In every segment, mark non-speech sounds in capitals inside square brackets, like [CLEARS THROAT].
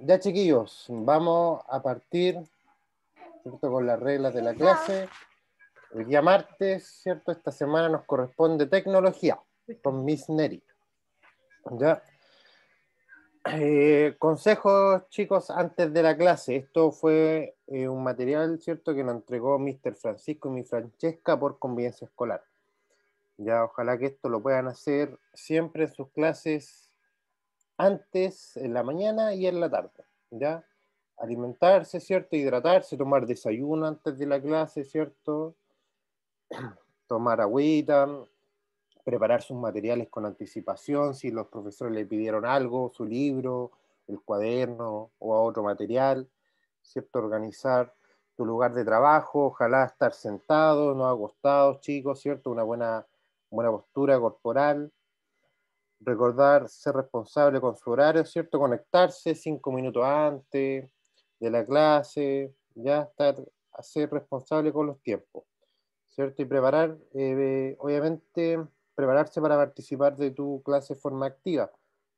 Ya chiquillos, vamos a partir ¿cierto? con las reglas de la clase. El día martes, ¿cierto? Esta semana nos corresponde tecnología con Miss Neri. ¿Ya? Eh, consejos, chicos, antes de la clase. Esto fue eh, un material, ¿cierto?, que nos entregó Mr. Francisco y mi Francesca por convivencia escolar. Ya, ojalá que esto lo puedan hacer siempre en sus clases antes, en la mañana y en la tarde, ¿ya? Alimentarse, ¿cierto? Hidratarse, tomar desayuno antes de la clase, ¿cierto? [CLEARS THROAT] Tomar agüita, preparar sus materiales con anticipación, si los profesores le pidieron algo, su libro, el cuaderno o otro material, ¿cierto? Organizar tu lugar de trabajo, ojalá estar sentado, no acostado, chicos, ¿cierto? Una buena, buena postura corporal, recordar ser responsable con su horario, ¿cierto? Conectarse cinco minutos antes de la clase, ya estar, ser responsable con los tiempos, ¿cierto? Y preparar, eh, obviamente, prepararse para participar de tu clase de forma activa,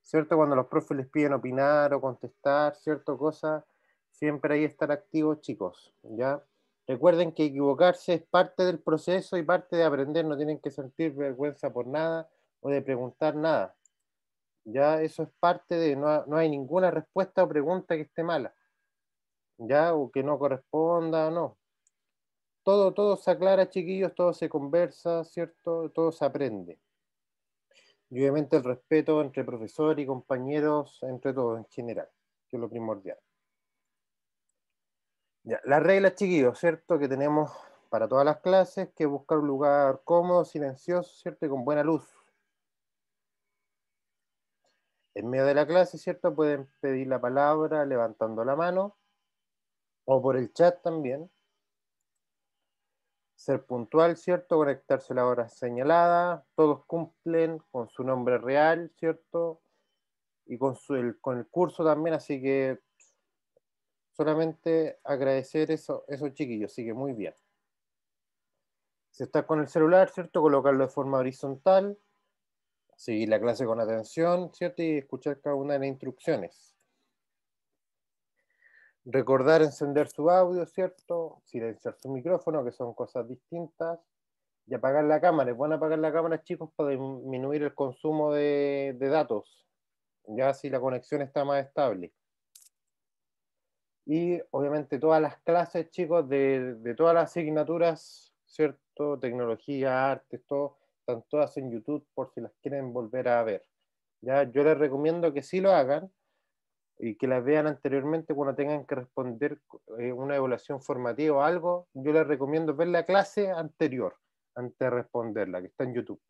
¿cierto? Cuando los profes les piden opinar o contestar, ¿cierto? Cosas, siempre ahí estar activos, chicos, ¿ya? Recuerden que equivocarse es parte del proceso y parte de aprender, no tienen que sentir vergüenza por nada o de preguntar nada. Ya eso es parte de, no, no hay ninguna respuesta o pregunta que esté mala, ya, o que no corresponda, no. Todo, todo se aclara, chiquillos, todo se conversa, ¿cierto? Todo se aprende. Y obviamente el respeto entre profesor y compañeros, entre todos en general, que es lo primordial. Ya, las reglas, chiquillos, ¿cierto? Que tenemos para todas las clases, que buscar un lugar cómodo, silencioso, ¿cierto? Y con buena luz en medio de la clase, ¿cierto? Pueden pedir la palabra levantando la mano o por el chat también. Ser puntual, ¿cierto? Conectarse a la hora señalada. Todos cumplen con su nombre real, ¿cierto? Y con, su, el, con el curso también, así que solamente agradecer eso, esos chiquillos, así que muy bien. Si estás con el celular, ¿cierto? Colocarlo de forma horizontal seguir la clase con atención, ¿cierto? Y escuchar cada una de las instrucciones. Recordar encender su audio, ¿cierto? Silenciar su micrófono, que son cosas distintas. Y apagar la cámara. Es bueno apagar la cámara, chicos, para disminuir el consumo de, datos. Ya si la conexión está más estable. Y obviamente todas las clases, chicos, de, de todas las asignaturas, ¿cierto? Tecnología, artes, todo están todas en YouTube por si las quieren volver a ver. ¿ya? Yo les recomiendo que sí lo hagan y que las vean anteriormente cuando tengan que responder eh, una evaluación formativa o algo. Yo les recomiendo ver la clase anterior antes de responderla, que está en YouTube.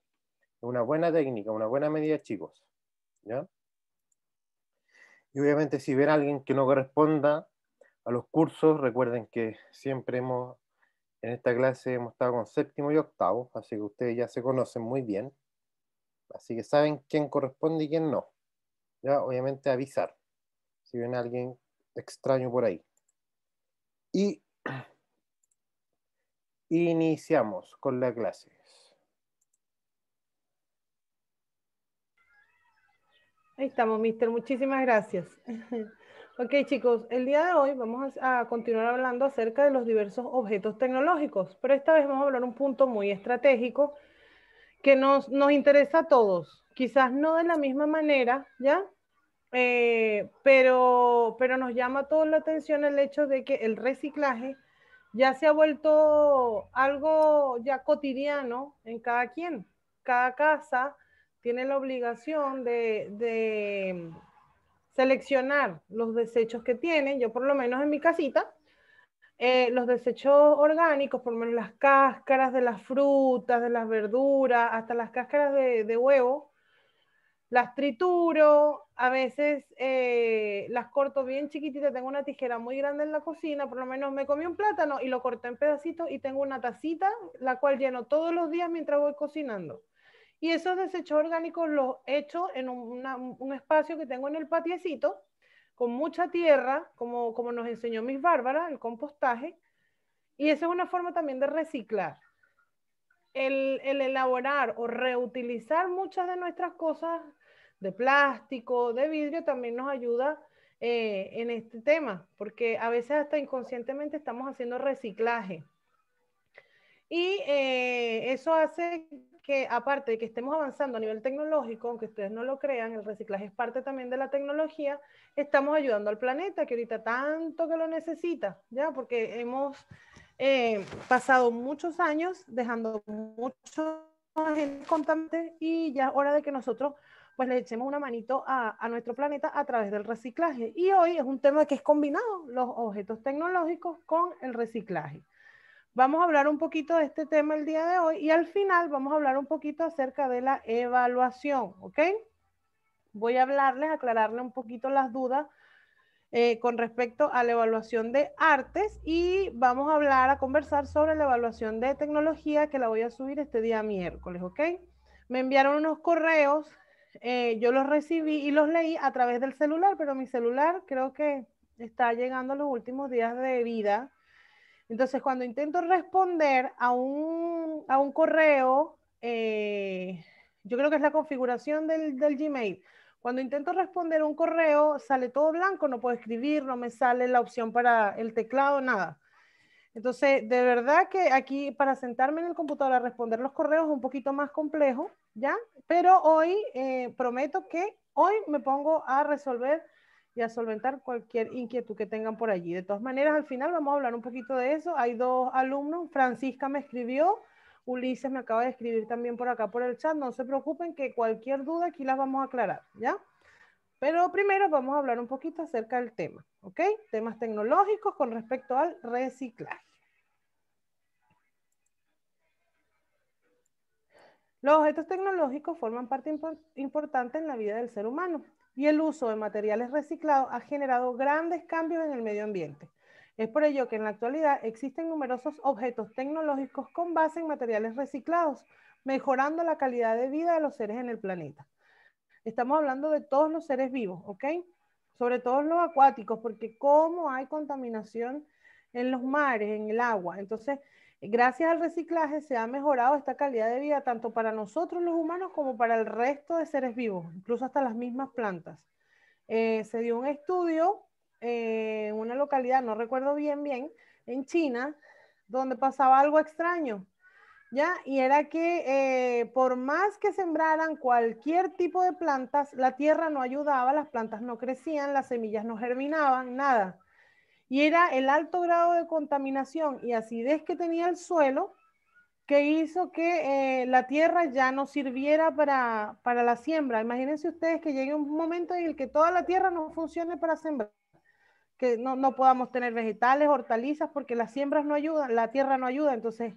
Es Una buena técnica, una buena medida, chicos. ¿ya? Y obviamente si ven a alguien que no corresponda a los cursos, recuerden que siempre hemos en esta clase hemos estado con séptimo y octavo, así que ustedes ya se conocen muy bien. Así que saben quién corresponde y quién no. Ya, obviamente avisar si ven alguien extraño por ahí. Y [CLEARS THROAT] iniciamos con la clase. Ahí estamos, mister. Muchísimas gracias. [LAUGHS] Ok, chicos, el día de hoy vamos a, continuar hablando acerca de los diversos objetos tecnológicos, pero esta vez vamos a hablar un punto muy estratégico que nos, nos interesa a todos, quizás no de la misma manera, ¿ya? Eh, pero, pero nos llama toda la atención el hecho de que el reciclaje ya se ha vuelto algo ya cotidiano en cada quien. Cada casa tiene la obligación de seleccionar los desechos que tienen, yo por lo menos en mi casita, eh, los desechos orgánicos, por lo menos las cáscaras de las frutas, de las verduras, hasta las cáscaras de, huevo, las trituro, a veces eh, las corto bien chiquititas, tengo una tijera muy grande en la cocina, por lo menos me comí un plátano y lo corté en pedacitos y tengo una tacita, la cual lleno todos los días mientras voy cocinando. Y esos desechos orgánicos los hecho en un espacio que tengo en el patiecito, con mucha tierra, como, como nos enseñó Miss Bárbara, el compostaje. Y esa es una forma también de reciclar. El, elaborar o reutilizar muchas de nuestras cosas de plástico, de vidrio, también nos ayuda eh, en este tema, porque a veces hasta inconscientemente estamos haciendo reciclaje. Y eh, eso hace que aparte de que estemos avanzando a nivel tecnológico, aunque ustedes no lo crean, el reciclaje es parte también de la tecnología, estamos ayudando al planeta que ahorita tanto que lo necesita, ¿ya? Porque hemos eh, pasado muchos años dejando muchos contante y ya es hora de que nosotros pues le echemos una manito a, a, nuestro planeta a través del reciclaje. Y hoy es un tema que es combinado los objetos tecnológicos con el reciclaje. Vamos a hablar un poquito de este tema el día de hoy y al final vamos a hablar un poquito acerca de la evaluación, ¿ok? Voy a hablarles, aclararles un poquito las dudas eh, con respecto a la evaluación de artes y vamos a hablar, a conversar sobre la evaluación de tecnología que la voy a subir este día miércoles, ¿ok? Me enviaron unos correos, eh, yo los recibí y los leí a través del celular, pero mi celular creo que está llegando a los últimos días de vida entonces, cuando intento responder a un, correo, eh, yo creo que es la configuración del, Gmail. Cuando intento responder un correo, sale todo blanco, no puedo escribir, no me sale la opción para el teclado, nada. Entonces, de verdad que aquí para sentarme en el computador a responder los correos es un poquito más complejo, ¿ya? Pero hoy eh, prometo que hoy me pongo a resolver y a solventar cualquier inquietud que tengan por allí. De todas maneras, al final vamos a hablar un poquito de eso. Hay dos alumnos, Francisca me escribió, Ulises me acaba de escribir también por acá por el chat. No se preocupen que cualquier duda aquí las vamos a aclarar, ¿ya? Pero primero vamos a hablar un poquito acerca del tema, ¿ok? Temas tecnológicos con respecto al reciclaje. Los objetos tecnológicos forman parte importante en la vida del ser humano y el uso de materiales reciclados ha generado grandes cambios en el medio ambiente. Es por ello que en la actualidad existen numerosos objetos tecnológicos con base en materiales reciclados, mejorando la calidad de vida de los seres en el planeta. Estamos hablando de todos los seres vivos, ¿ok? Sobre todo los acuáticos, porque cómo hay contaminación en los mares, en el agua. Entonces, Gracias al reciclaje se ha mejorado esta calidad de vida tanto para nosotros los humanos como para el resto de seres vivos, incluso hasta las mismas plantas. Eh, se dio un estudio eh, en una localidad, no recuerdo bien bien, en China, donde pasaba algo extraño, ¿ya? Y era que eh, por más que sembraran cualquier tipo de plantas, la tierra no ayudaba, las plantas no crecían, las semillas no germinaban, nada y era el alto grado de contaminación y acidez que tenía el suelo que hizo que eh, la tierra ya no sirviera para, la siembra. Imagínense ustedes que llegue un momento en el que toda la tierra no funcione para sembrar, que no, podamos tener vegetales, hortalizas, porque las siembras no ayudan, la tierra no ayuda. Entonces,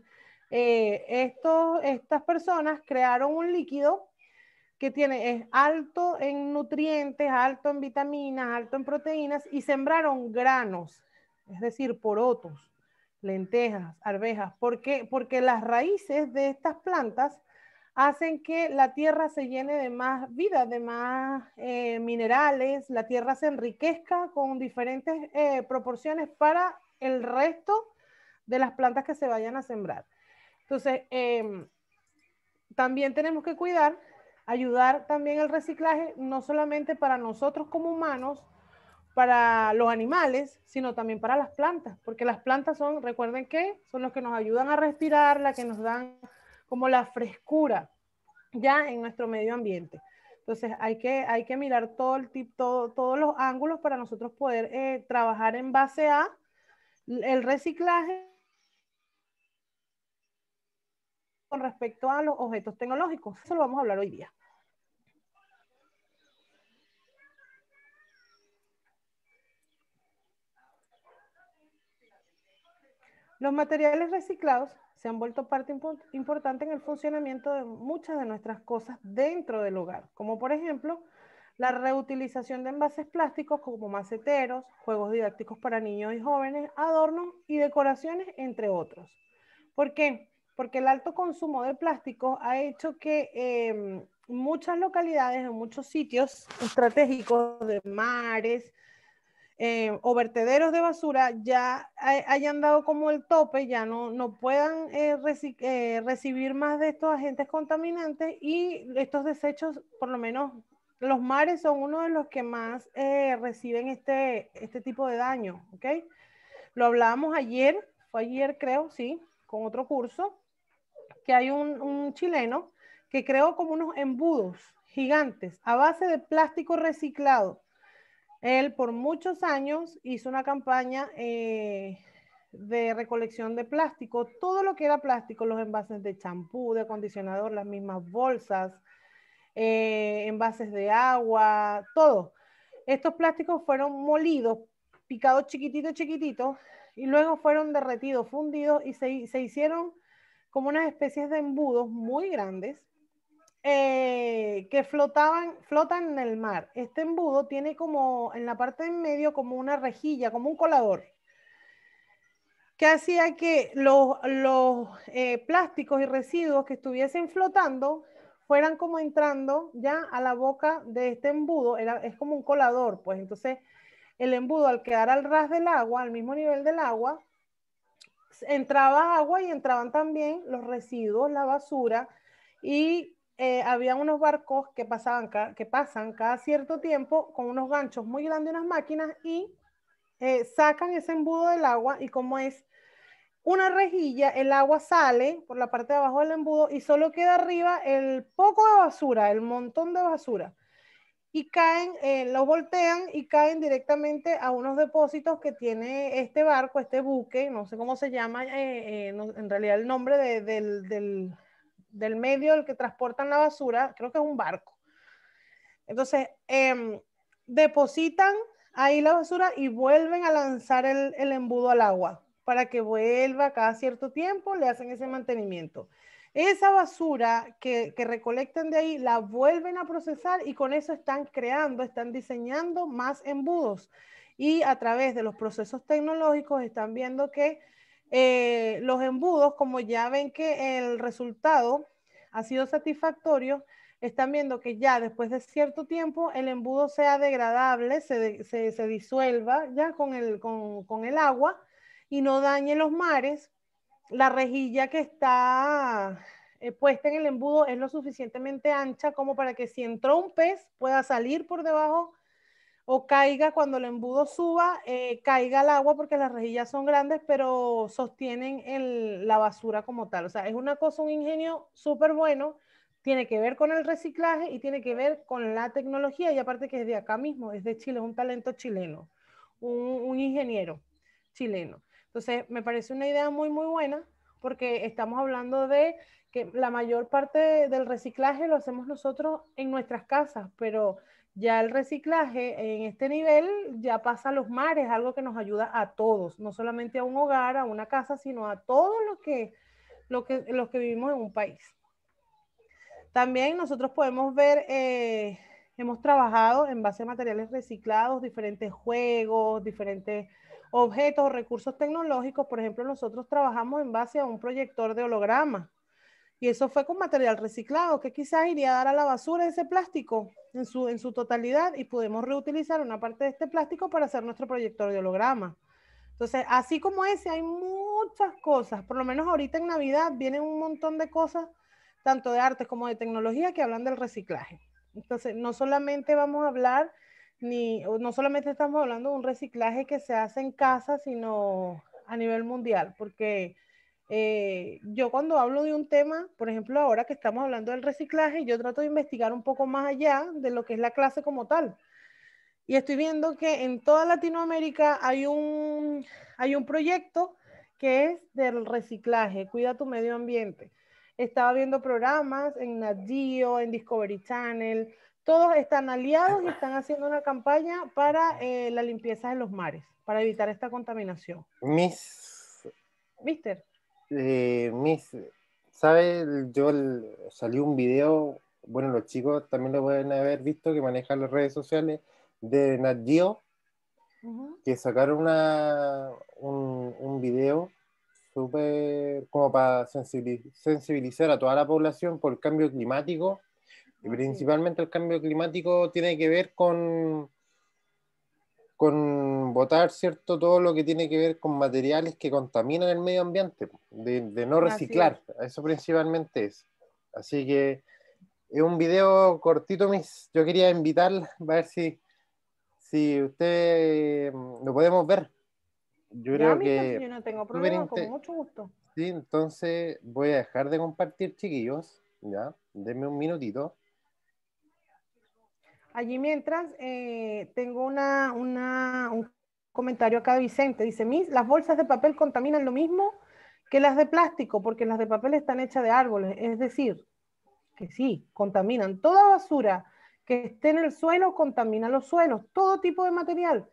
eh, estas personas crearon un líquido que tiene, es alto en nutrientes, alto en vitaminas, alto en proteínas y sembraron granos es decir, porotos, lentejas, arvejas. ¿Por qué? Porque las raíces de estas plantas hacen que la tierra se llene de más vida, de más eh, minerales, la tierra se enriquezca con diferentes eh, proporciones para el resto de las plantas que se vayan a sembrar. Entonces, em, también tenemos que cuidar, ayudar también al reciclaje, no solamente para nosotros como humanos, para los animales, sino también para las plantas, porque las plantas son, recuerden que son los que nos ayudan a respirar, las que nos dan como la frescura ya en nuestro medio ambiente. Entonces hay que, hay que mirar todo el tip, todo, todos los ángulos para nosotros poder eh, trabajar en base a el reciclaje con respecto a los objetos tecnológicos. Eso lo vamos a hablar hoy día. Los materiales reciclados se han vuelto parte importante en el funcionamiento de muchas de nuestras cosas dentro del hogar, como por ejemplo la reutilización de envases plásticos como maceteros, juegos didácticos para niños y jóvenes, adornos y decoraciones, entre otros. ¿Por qué? Porque el alto consumo de plástico ha hecho que em, muchas localidades, en muchos sitios estratégicos de mares, eh, o vertederos de basura ya hayan dado como el tope, ya no, no puedan eh, eh, recibir más de estos agentes contaminantes y estos desechos, por lo menos los mares son uno de los que más reciben este, este, tipo de daño, ¿ok? Lo hablábamos ayer, fue ayer creo, sí, con otro curso, que hay un, un chileno que creó como unos embudos gigantes a base de plástico reciclado él por muchos años hizo una campaña eh, de recolección de plástico, todo lo que era plástico, los envases de champú, de acondicionador, las mismas bolsas, eh, envases de agua, todo. Estos plásticos fueron molidos, picados chiquitito chiquitito, y luego fueron derretidos, fundidos y se, se hicieron como unas especies de embudos muy grandes eh, que flotaban, flotan en el mar. Este embudo tiene como en la parte de en medio como una rejilla, como un colador, que hacía que los, los eh, plásticos y residuos que estuviesen flotando fueran como entrando ya a la boca de este embudo, es como un colador, pues entonces el embudo al quedar al ras del agua, al mismo nivel del agua, entraba agua y entraban también los residuos, la basura y eh, había unos barcos que, pasaban que pasan cada cierto tiempo con unos ganchos muy grandes, unas máquinas, y eh, sacan ese embudo del agua y como es una rejilla, el agua sale por la parte de abajo del embudo y solo queda arriba el poco de basura, el montón de basura. Y caen, eh, lo voltean y caen directamente a unos depósitos que tiene este barco, este buque, no sé cómo se llama, eh, en realidad el nombre del, del medio el que transportan la basura, creo que es un barco. Entonces, em, depositan ahí la basura y vuelven a lanzar el, embudo al agua para que vuelva cada cierto tiempo, le hacen ese mantenimiento. Esa basura que, recolectan de ahí la vuelven a procesar y con eso están creando, están diseñando más embudos. Y a través de los procesos tecnológicos están viendo que eh, los embudos, como ya ven que el resultado ha sido satisfactorio, están viendo que ya después de cierto tiempo el embudo sea degradable, se, disuelva ya con el, agua y no dañe los mares. La rejilla que está eh, puesta en el embudo es lo suficientemente ancha como para que si entró un pez pueda salir por debajo o caiga cuando el embudo suba, eh, caiga el agua porque las rejillas son grandes, pero sostienen la basura como tal. O sea, es una cosa, un ingenio súper bueno, tiene que ver con el reciclaje y tiene que ver con la tecnología y aparte que es de acá mismo, es de Chile, es un talento chileno, un, un ingeniero chileno. Entonces, me parece una idea muy, muy buena porque estamos hablando de que la mayor parte del reciclaje lo hacemos nosotros en nuestras casas, pero ya el reciclaje en este nivel ya pasa a los mares, algo que nos ayuda a todos, no solamente a un hogar, a una casa, sino a todos los que, lo que, que vivimos en un país. También nosotros podemos ver, eh, hemos trabajado en base a materiales reciclados, diferentes juegos, diferentes objetos, recursos tecnológicos. Por ejemplo, nosotros trabajamos en base a un proyector de holograma y eso fue con material reciclado, que quizás iría a dar a la basura ese plástico en su, en su totalidad y pudimos reutilizar una parte de este plástico para hacer nuestro proyector de holograma. Entonces, así como ese, hay muchas cosas, por lo menos ahorita en Navidad vienen un montón de cosas, tanto de artes como de tecnología, que hablan del reciclaje. Entonces, no solamente vamos a hablar, ni, no solamente estamos hablando de un reciclaje que se hace en casa, sino a nivel mundial, porque eh, yo cuando hablo de un tema, por ejemplo, ahora que estamos hablando del reciclaje, yo trato de investigar un poco más allá de lo que es la clase como tal. Y estoy viendo que en toda Latinoamérica hay un, hay un proyecto que es del reciclaje, cuida tu medio ambiente. Estaba viendo programas en Nadio, en Discovery Channel, todos están aliados y están haciendo una campaña para eh, la limpieza de los mares, para evitar esta contaminación. Miss, Mister eh, mis, ¿sabes? Yo salió un video, bueno, los chicos también lo pueden haber visto, que maneja las redes sociales de Nat que sacaron una, un, un video súper como para sensibilizar a toda la población por el cambio climático. Y ah, principalmente el cambio climático tiene que ver con con votar, ¿cierto? Todo lo que tiene que ver con materiales que contaminan el medio ambiente, de, no reciclar, eso principalmente es. Así que es un video cortito, mis, yo quería invitar a ver si, si usted mm, lo podemos ver. Yo creo que... Yo no tengo problema, con mucho gusto. Sí, entonces voy a dejar de compartir, chiquillos, ya, denme un minutito. Allí mientras eh, tengo un comentario acá de Vicente. Dice, mis, las bolsas de papel contaminan lo mismo que las de plástico, porque las de papel están hechas de árboles. Es decir, que sí, contaminan. Toda basura que esté en el suelo contamina los suelos, todo tipo de material.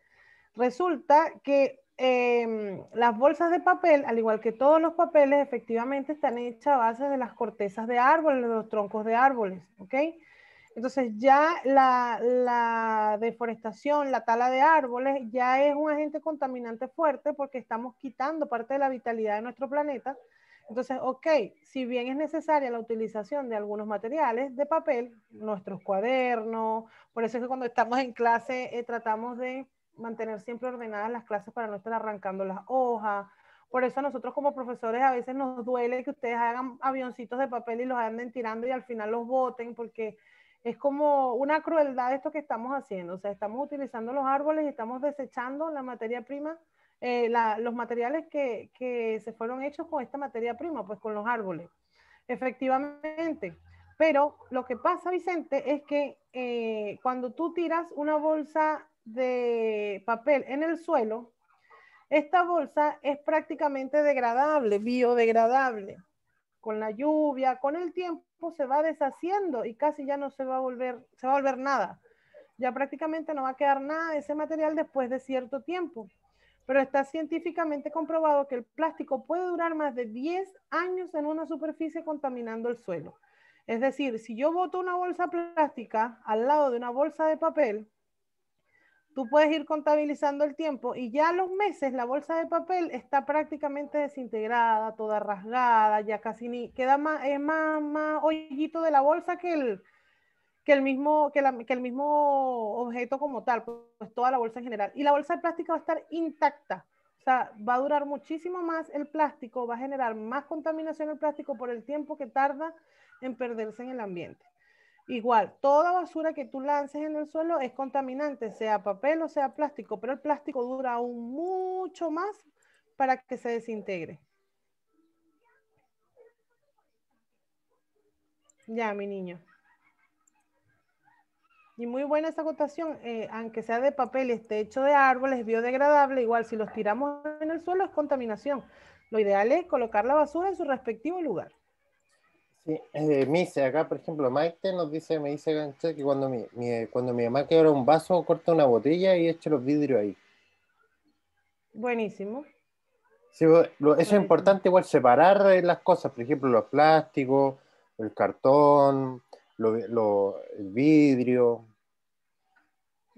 Resulta que em, las bolsas de papel, al igual que todos los papeles, efectivamente están hechas a base de las cortezas de árboles, de los troncos de árboles, ¿ok? Entonces ya la, deforestación, la tala de árboles, ya es un agente contaminante fuerte porque estamos quitando parte de la vitalidad de nuestro planeta. Entonces, ok, si bien es necesaria la utilización de algunos materiales de papel, nuestros cuadernos, por eso es que cuando estamos en clase eh, tratamos de mantener siempre ordenadas las clases para no estar arrancando las hojas, por eso nosotros como profesores a veces nos duele que ustedes hagan avioncitos de papel y los anden tirando y al final los boten porque es como una crueldad esto que estamos haciendo. O sea, estamos utilizando los árboles y estamos desechando la materia prima, eh, los materiales que, se fueron hechos con esta materia prima, pues con los árboles. Efectivamente. Pero lo que pasa, Vicente, es que eh, cuando tú tiras una bolsa de papel en el suelo, esta bolsa es prácticamente degradable, biodegradable con la lluvia, con el tiempo se va deshaciendo y casi ya no se va a volver, se va a volver nada. Ya prácticamente no va a quedar nada de ese material después de cierto tiempo. Pero está científicamente comprobado que el plástico puede durar más de 10 años en una superficie contaminando el suelo. Es decir, si yo boto una bolsa plástica al lado de una bolsa de papel, tú puedes ir contabilizando el tiempo y ya los meses la bolsa de papel está prácticamente desintegrada, toda rasgada, ya casi ni queda más, es más, hoyito de la bolsa que el, mismo, que, que el mismo objeto como tal, pues toda la bolsa en general. Y la bolsa de plástico va a estar intacta. O sea, va a durar muchísimo más el plástico, va a generar más contaminación el plástico por el tiempo que tarda en perderse en el ambiente. Igual, toda basura que tú lances en el suelo es contaminante, sea papel o sea plástico, pero el plástico dura aún mucho más para que se desintegre. Ya, mi niño. Y muy buena esa acotación, eh, aunque sea de papel y esté hecho de árboles, biodegradable, igual si los tiramos en el suelo es contaminación. Lo ideal es colocar la basura en su respectivo lugar. Sí, me dice acá, por ejemplo, Maite nos dice, me dice que cuando mi, cuando mi mamá quebra un vaso, corta una botella y echa los vidrios ahí. Buenísimo. Sí, eso es importante igual separar eh, las cosas, por ejemplo, los plásticos, el cartón, el vidrio.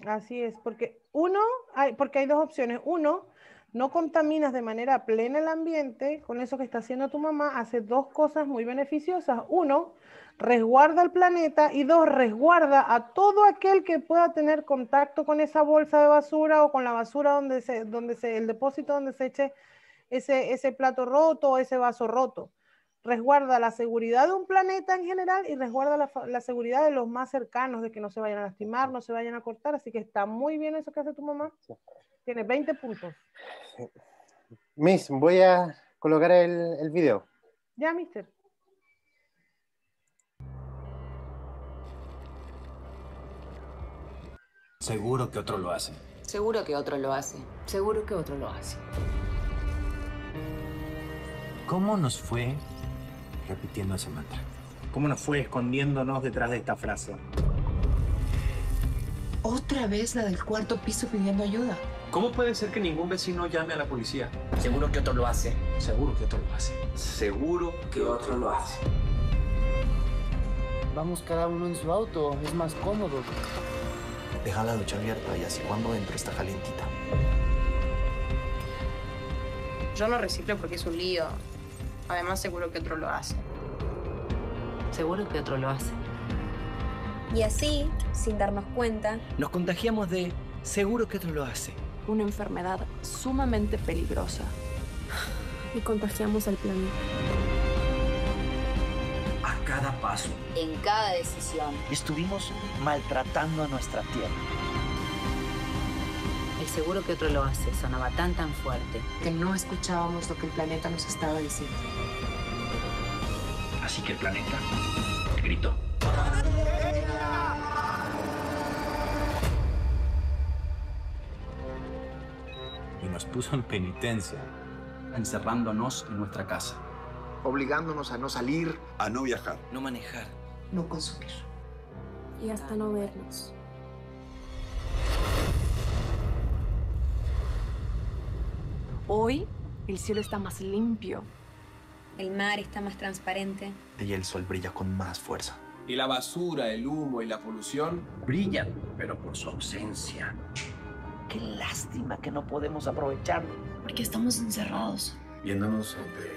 Así es, porque uno, porque hay dos opciones. Uno, no contaminas de manera plena el ambiente, con eso que está haciendo tu mamá, hace dos cosas muy beneficiosas. Uno, resguarda al planeta y dos, resguarda a todo aquel que pueda tener contacto con esa bolsa de basura o con la basura donde se, donde se, el depósito donde se eche ese, ese plato roto o ese vaso roto. Resguarda la seguridad de un planeta en general y resguarda la, la seguridad de los más cercanos, de que no se vayan a lastimar, no se vayan a cortar. Así que está muy bien eso que hace tu mamá. Tiene 20 puntos. Miss, voy a colocar el, el video. Ya, mister. Seguro que otro lo hace. Seguro que otro lo hace. Seguro que otro lo hace. ¿Cómo nos fue repitiendo ese mantra? ¿Cómo nos fue escondiéndonos detrás de esta frase? Otra vez la del cuarto piso pidiendo ayuda. ¿Cómo puede ser que ningún vecino llame a la policía? Seguro que otro lo hace. Seguro que otro lo hace. Seguro que otro lo hace. Vamos cada uno en su auto, es más cómodo. Deja la ducha abierta y así cuando entre está calentita. Yo no reciclo porque es un lío. Además, seguro que otro lo hace. Seguro que otro lo hace. Y así, sin darnos cuenta, nos contagiamos de seguro que otro lo hace una enfermedad sumamente peligrosa. Y contagiamos al planeta. A cada paso. En cada decisión. Estuvimos maltratando a nuestra tierra. El seguro que otro lo hace sonaba tan tan fuerte. Que no escuchábamos lo que el planeta nos estaba diciendo. Así que el planeta gritó. nos puso en penitencia. Encerrándonos en nuestra casa. Obligándonos a no salir. A no viajar. No manejar. No consumir. Y hasta no vernos. Hoy el cielo está más limpio. El mar está más transparente. Y el sol brilla con más fuerza. Y la basura, el humo y la polución brillan, pero por su ausencia. Qué lástima que no podemos aprovecharlo. Porque estamos encerrados. Viéndonos entre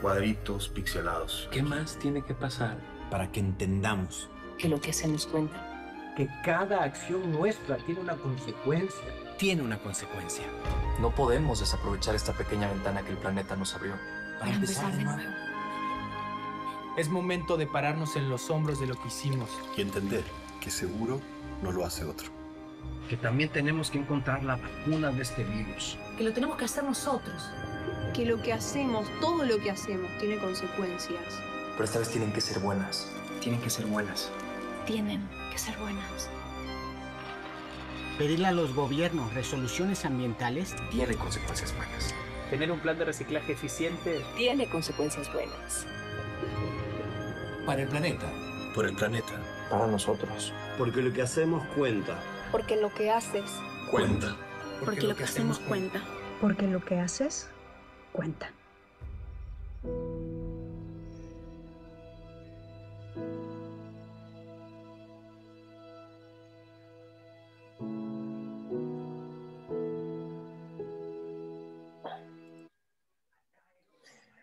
cuadritos pixelados. ¿Qué más tiene que pasar para que entendamos? Que lo que se nos cuenta. Que cada acción nuestra tiene una consecuencia. Tiene una consecuencia. No podemos desaprovechar esta pequeña ventana que el planeta nos abrió. para empezar, de nuevo. Es momento de pararnos en los hombros de lo que hicimos. Y entender que seguro no lo hace otro que también tenemos que encontrar la vacuna de este virus. Que lo tenemos que hacer nosotros. Que lo que hacemos, todo lo que hacemos, tiene consecuencias. Pero esta vez tienen que ser buenas. Tienen que ser buenas. Tienen que ser buenas. Pedirle a los gobiernos resoluciones ambientales tiene consecuencias buenas. Tener un plan de reciclaje eficiente tiene consecuencias buenas. Para el planeta. Por el planeta. Para nosotros. Porque lo que hacemos cuenta. Porque lo que haces cuenta. Porque, lo, que, hacemos cuenta. Porque lo que haces cuenta.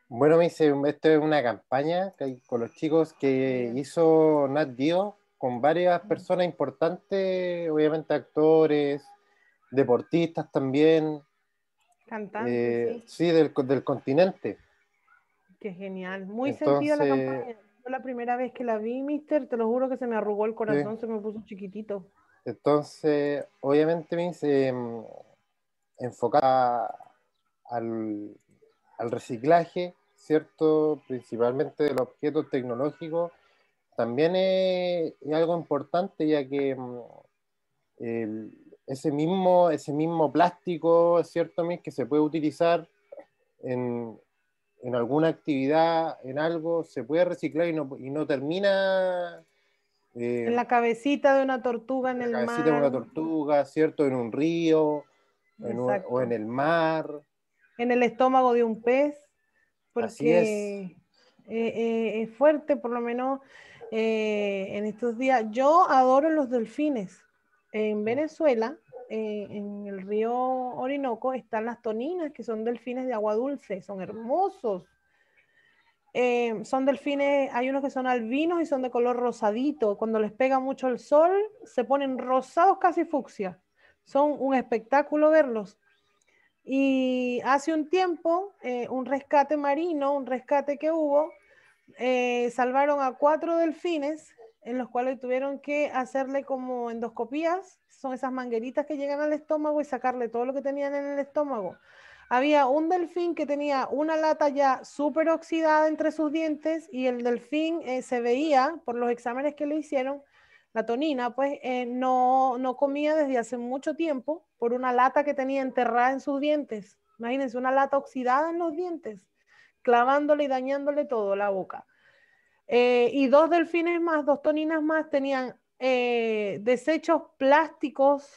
Bueno, me dice, esto es una campaña con los chicos que hizo Nat Dio con varias personas importantes, obviamente actores, deportistas también. Cantantes. Eh, sí, del, continente. Qué genial. Muy sentida la campaña. fue la primera vez que la vi, mister, te lo juro que se me arrugó el corazón, se me puso chiquitito. Entonces, obviamente, me em, enfocada al, reciclaje, ¿cierto? Principalmente del objeto tecnológico, también es, algo importante ya que mm, ese, mismo, ese mismo plástico, ¿cierto, mis Que se puede utilizar en, alguna actividad, en algo, se puede reciclar y no, termina... Eh, en la cabecita de una tortuga en, el mar. En la cabecita de una tortuga, ¿cierto? En un río o en el mar. En el estómago de un pez, porque Así es. Eh, eh, es fuerte, por lo menos eh, en estos días. Yo adoro los delfines. En mm. Venezuela, eh, en el río Orinoco, están las toninas, que son delfines de agua dulce, son hermosos. Eh, son delfines, hay unos que son albinos y son de color rosadito. Cuando les pega mucho el sol, se ponen rosados casi fucsia. Son un espectáculo verlos. Y hace un tiempo, un rescate marino, un rescate que hubo, eh, salvaron a cuatro delfines, en los cuales tuvieron que hacerle como endoscopías, son esas mangueritas que llegan al estómago y sacarle todo lo que tenían en el estómago. Había un delfín que tenía una lata ya súper oxidada entre sus dientes y el delfín eh, se veía, por los exámenes que le hicieron, la tonina, pues eh, no, no comía desde hace mucho tiempo por una lata que tenía enterrada en sus dientes. Imagínense, una lata oxidada en los dientes clavándole y dañándole todo la boca. Eh, y dos delfines más, dos toninas más, tenían eh, desechos plásticos,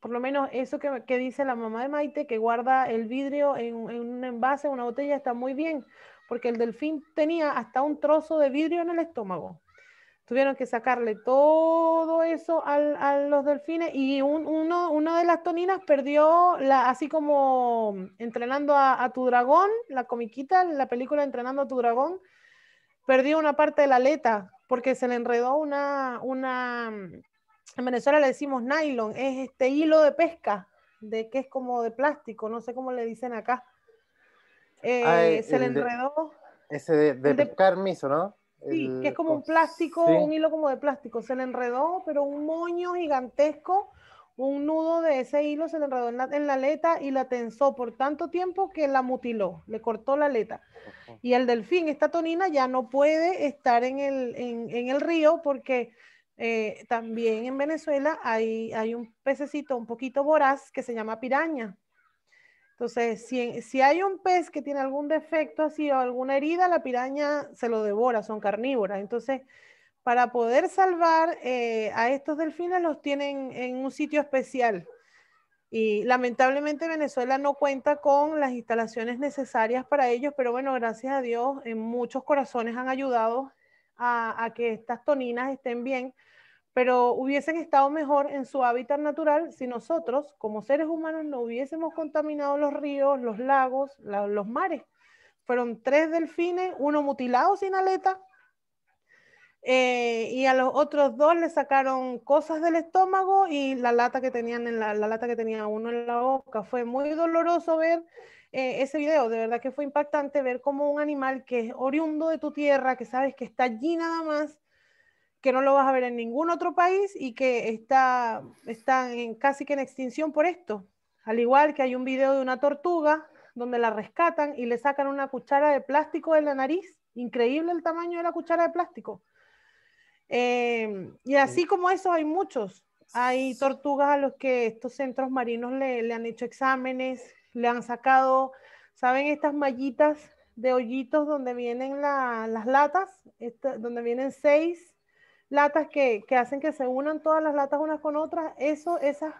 por lo menos eso que, dice la mamá de Maite, que guarda el vidrio en, en un envase, una botella, está muy bien, porque el delfín tenía hasta un trozo de vidrio en el estómago. Tuvieron que sacarle todo eso a los delfines y una uno, de las toninas perdió, la, así como entrenando a, tu dragón, la comiquita, la película Entrenando a tu dragón, perdió una parte de la aleta porque se le enredó una, una, mm, en Venezuela le decimos nylon, es este hilo de pesca, de que es como de plástico, no sé cómo le dicen acá. Ah, eh, eh, se le enredó. ese de, carmiso, ¿no? Sí, que es como un plástico, un hilo como de plástico. Se le enredó, pero un moño gigantesco, un nudo de ese hilo se le enredó en la, aleta y la tensó por tanto tiempo que la mutiló, le cortó la aleta. Y el delfín, esta tonina, ya no puede estar en el, en, en el río porque eh, también en Venezuela hay un pececito un poquito voraz que se llama piraña. Entonces, si, hay un pez que tiene algún defecto así o alguna herida, la piraña se lo devora, son carnívoras. Entonces, para poder salvar eh, a estos delfines, los tienen en un sitio especial. Y lamentablemente Venezuela no cuenta con las instalaciones necesarias para ellos, pero bueno, gracias a Dios, en muchos corazones han ayudado a que estas toninas estén bien pero hubiesen estado mejor en su hábitat natural si nosotros, como seres humanos, no hubiésemos contaminado los ríos, los lagos, los mares. Fueron tres delfines, uno mutilado sin aleta, eh, y a los otros dos le sacaron cosas del estómago y la lata que tenían en la, lata que tenía uno en la boca. Fue muy doloroso ver eh, ese video, de verdad que fue impactante ver cómo un animal que es oriundo de tu tierra, que sabes que está allí nada más, que no lo vas a ver en ningún otro país y que está, están en, casi que en extinción por esto. Al igual que hay un video de una tortuga donde la rescatan y le sacan una cuchara de plástico de la nariz. Increíble el tamaño de la cuchara de plástico. Eh, y así como eso hay muchos. Hay tortugas a los que estos centros marinos le, le han hecho exámenes, le han sacado, ¿saben? Estas mallitas de hoyitos donde vienen las latas, donde vienen seis latas que, hacen que se unan todas las latas unas con otras, eso, esas,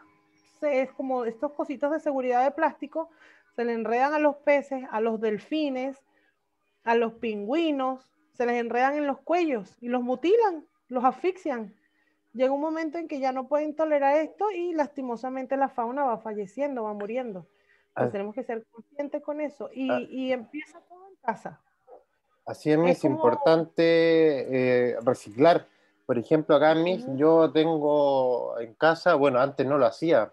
es como estos cositos de seguridad de plástico, se le enredan a los peces, a los delfines, a los pingüinos, se les enredan en los cuellos y los mutilan, los asfixian. Llega un momento en que ya no pueden tolerar esto y lastimosamente la fauna va falleciendo, va muriendo. Entonces, tenemos que ser conscientes con eso ah. y, empieza todo en casa. Así es, es, importante eh, reciclar por ejemplo, acá en mí, yo tengo en casa, bueno, antes no lo hacía.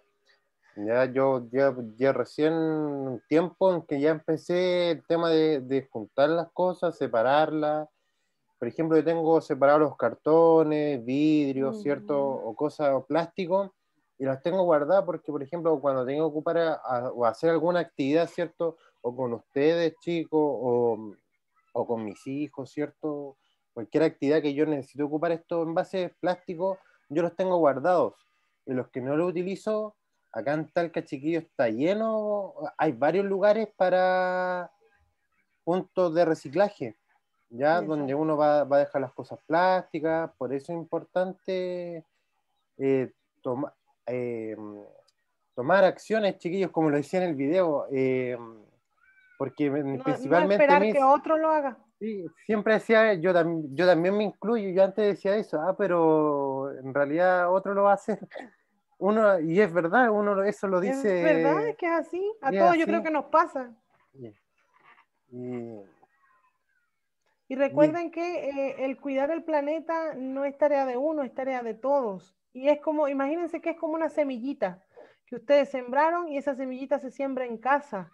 Ya yo ya, recién un tiempo en que ya empecé el tema de, juntar las cosas, separarlas. Por ejemplo, yo tengo separados los cartones, vidrios, ¿cierto? O cosas, o plástico, y las tengo guardadas porque, por ejemplo, cuando tengo que ocupar o hacer alguna actividad, ¿cierto? O con ustedes, chicos, o, o con mis hijos, ¿cierto? Cualquier actividad que yo necesito ocupar estos envases plásticos, yo los tengo guardados. Y los que no los utilizo, acá en Talca Chiquillo está lleno, hay varios lugares para puntos de reciclaje, ya donde uno va, a dejar las cosas plásticas, por eso es importante eh, eh tomar acciones, chiquillos, como lo decía en el video, eh, porque principalmente... esperar que otro lo haga. Sí, siempre decía, yo, yo también me incluyo, yo antes decía eso, ah, pero en realidad otro lo hace, [LAUGHS] Uno, y es verdad, uno eso lo dice. Es verdad, es que es así. A todos yo creo que nos pasa. Y recuerden que eh, el cuidar el planeta no es tarea de uno, es tarea de todos. Y es como, imagínense que es como una semillita que ustedes sembraron y esa semillita se siembra en casa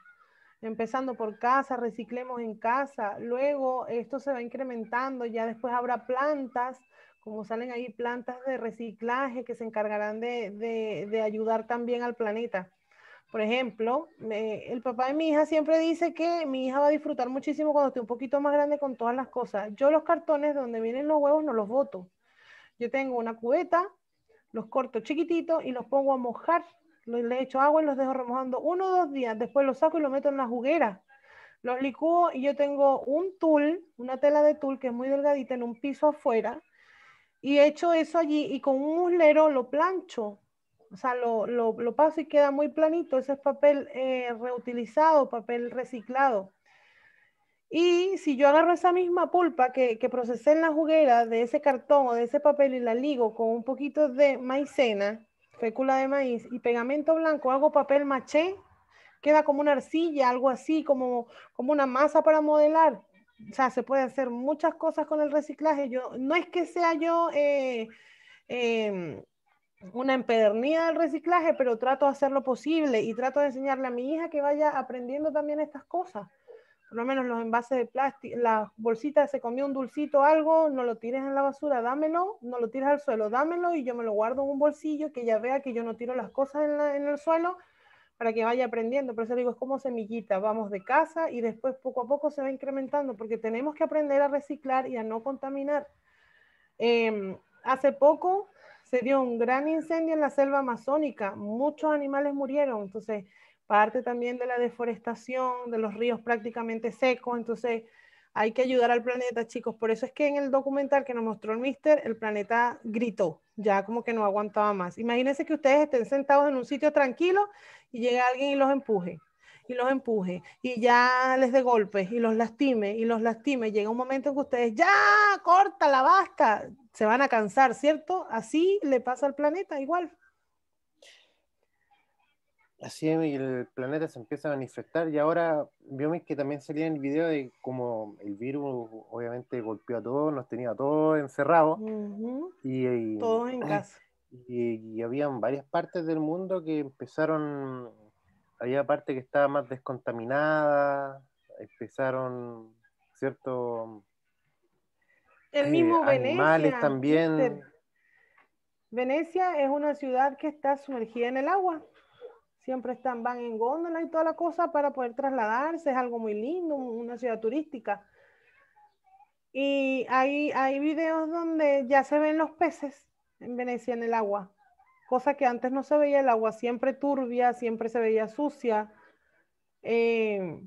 empezando por casa, reciclemos en casa, luego esto se va incrementando, ya después habrá plantas, como salen ahí plantas de reciclaje que se encargarán de, ayudar también al planeta. Por ejemplo, el papá de mi hija siempre dice que mi hija va a disfrutar muchísimo cuando esté un poquito más grande con todas las cosas. Yo los cartones donde vienen los huevos no los boto. Yo tengo una cubeta, los corto chiquititos y los pongo a mojar le echo agua y los dejo remojando uno o dos días, después los saco y lo meto en la juguera. Los licuo y yo tengo un tul, una tela de tul que es muy delgadita en un piso afuera y echo eso allí y con un muslero lo plancho. O sea, lo, paso y queda muy planito. Ese es papel eh, reutilizado, papel reciclado. Y si yo agarro esa misma pulpa que, que procesé en la juguera de ese cartón o de ese papel y la ligo con un poquito de maicena, fécula de maíz y pegamento blanco, hago papel maché, queda como una arcilla, algo así, como, como una masa para modelar. O sea, se puede hacer muchas cosas con el reciclaje. Yo, no es que sea yo eh, em, una empedernida del reciclaje, pero trato de hacer lo posible y trato de enseñarle a mi hija que vaya aprendiendo también estas cosas por lo menos los envases de plástico, las bolsitas, se comió un dulcito algo, no lo tires en la basura, dámelo, no lo tires al suelo, dámelo y yo me lo guardo en un bolsillo que ya vea que yo no tiro las cosas en, el suelo para que vaya aprendiendo. Por eso digo, es como semillita, vamos de casa y después poco a poco se va incrementando porque tenemos que aprender a reciclar y a no contaminar. Em, hace poco se dio un gran incendio en la selva amazónica, muchos animales murieron, entonces parte también de la deforestación, de los ríos prácticamente secos, entonces hay que ayudar al planeta, chicos. Por eso es que en el documental que nos mostró el mister, el planeta gritó, ya como que no aguantaba más. Imagínense que ustedes estén sentados en un sitio tranquilo y llega alguien y los empuje, y los empuje, y ya les dé golpes, y los lastime, y los lastime. Llega un momento en que ustedes, ya, corta, la basta. Se van a cansar, ¿cierto? Así le pasa al planeta, igual. Así es, el planeta se empieza a manifestar. Y ahora vio que también salía en el video de cómo el virus obviamente golpeó a todos, nos tenía a todos encerrados. y, todos en casa. [CLEARS THROAT] Y, habían varias partes del mundo que empezaron, había parte que estaba más descontaminada, empezaron, ¿cierto? El eh, mismo Venecia. también. Venecia es una ciudad que está sumergida en el agua siempre están, van en góndola y toda la cosa para poder trasladarse, es algo muy lindo, una ciudad turística. Y hay, hay videos donde ya se ven los peces en Venecia en el agua, cosa que antes no se veía el agua, siempre turbia, siempre se veía sucia. Eh,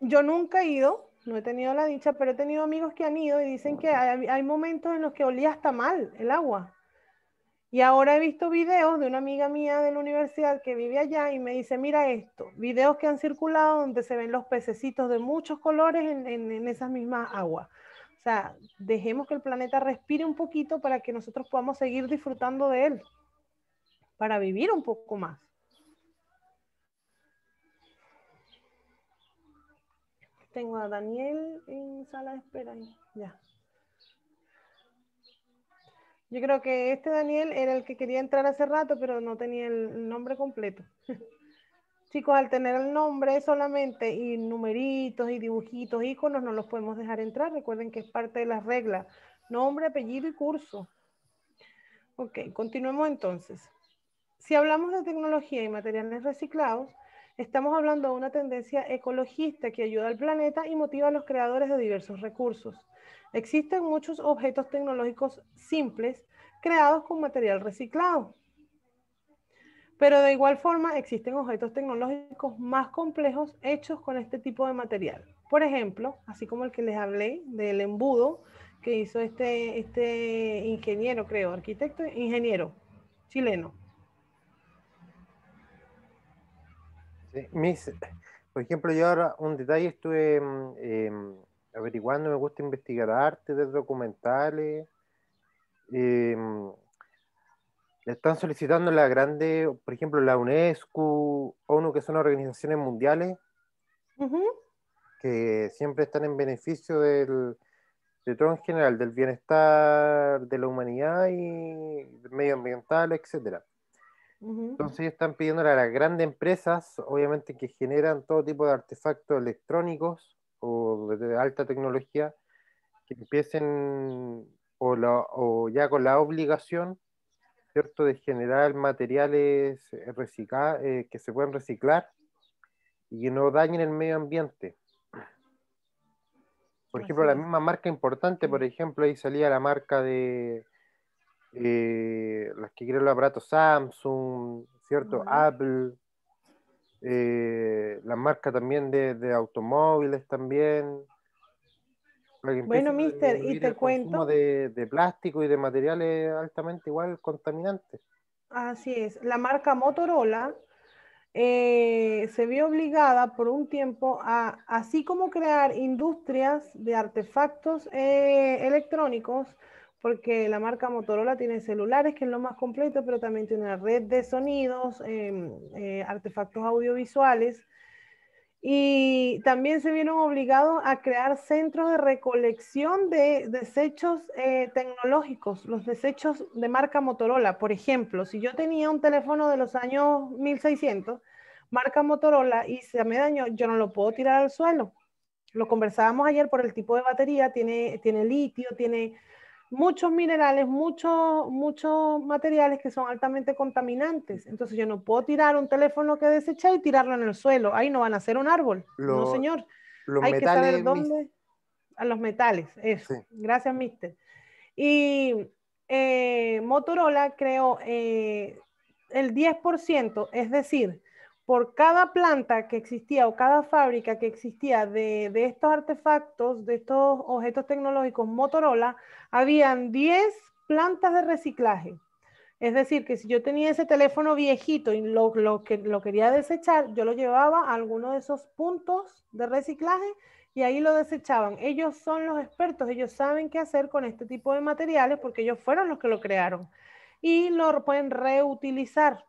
yo nunca he ido, no he tenido la dicha, pero he tenido amigos que han ido y dicen que hay momentos en los que olía hasta mal el agua. Y ahora he visto videos de una amiga mía de la universidad que vive allá y me dice, mira esto, videos que han circulado donde se ven los pececitos de muchos colores en, esas mismas aguas. O sea, dejemos que el planeta respire un poquito para que nosotros podamos seguir disfrutando de él, para vivir un poco más. Tengo a Daniel en sala de espera. Ya. Yo creo que este Daniel era el que quería entrar hace rato, pero no tenía el nombre completo. [LAUGHS] Chicos, al tener el nombre solamente y numeritos y dibujitos, iconos, no los podemos dejar entrar. Recuerden que es parte de las reglas. Nombre, apellido y curso. Ok, continuemos entonces. Si hablamos de tecnología y materiales reciclados, Estamos hablando de una tendencia ecologista que ayuda al planeta y motiva a los creadores de diversos recursos. Existen muchos objetos tecnológicos simples creados con material reciclado. Pero de igual forma existen objetos tecnológicos más complejos hechos con este tipo de material. Por ejemplo, así como el que les hablé del embudo que hizo este, este ingeniero, creo, arquitecto, ingeniero chileno Mis, por ejemplo, yo ahora un detalle estuve mm, em, averiguando, me gusta investigar arte, documentales. Em, le están solicitando la grande, por ejemplo, la UNESCO, ONU, que son organizaciones mundiales, que siempre están en beneficio del, de todo en general, del bienestar de la humanidad y medioambiental, etcétera. Entonces están pidiendo a las grandes empresas, obviamente que generan todo tipo de artefactos electrónicos o de alta tecnología, que empiecen o, ya con la obligación, ¿cierto?, de generar materiales eh, eh, que se pueden reciclar y que no dañen el medio ambiente. Por ejemplo, la misma marca importante, por ejemplo, ahí salía la marca de eh, las que quieren los aparatos Samsung, ¿cierto? Apple, eh, la las marcas también de, automóviles también. Bueno, mister, y te cuento. De, plástico y de materiales altamente igual contaminantes. Así es. La marca Motorola eh, se vio obligada por un tiempo a, así como crear industrias de artefactos electrónicos, porque la marca Motorola tiene celulares, que es lo más completo, pero también tiene una red de sonidos, em, eh, artefactos audiovisuales. Y también se vieron obligados a crear centros de recolección de desechos eh, tecnológicos, los desechos de marca Motorola. Por ejemplo, si yo tenía un teléfono de los años 1600, marca Motorola, y se me dañó, yo no lo puedo tirar al suelo. Lo conversábamos ayer por el tipo de batería, tiene, tiene litio, tiene muchos minerales, muchos, muchos materiales que son altamente contaminantes. Entonces yo no puedo tirar un teléfono que deseché y tirarlo en el suelo. Ahí no van a ser un árbol. no, señor. Hay que saber dónde. A los metales, eso. Gracias, mister. Y eh, Motorola creó eh, el 10%, es decir, por cada planta que existía o cada fábrica que existía de, de, estos artefactos, de estos objetos tecnológicos Motorola, habían 10 plantas de reciclaje. Es decir, que si yo tenía ese teléfono viejito y lo, lo, que, lo quería desechar, yo lo llevaba a alguno de esos puntos de reciclaje y ahí lo desechaban. Ellos son los expertos, ellos saben qué hacer con este tipo de materiales porque ellos fueron los que lo crearon y lo pueden reutilizar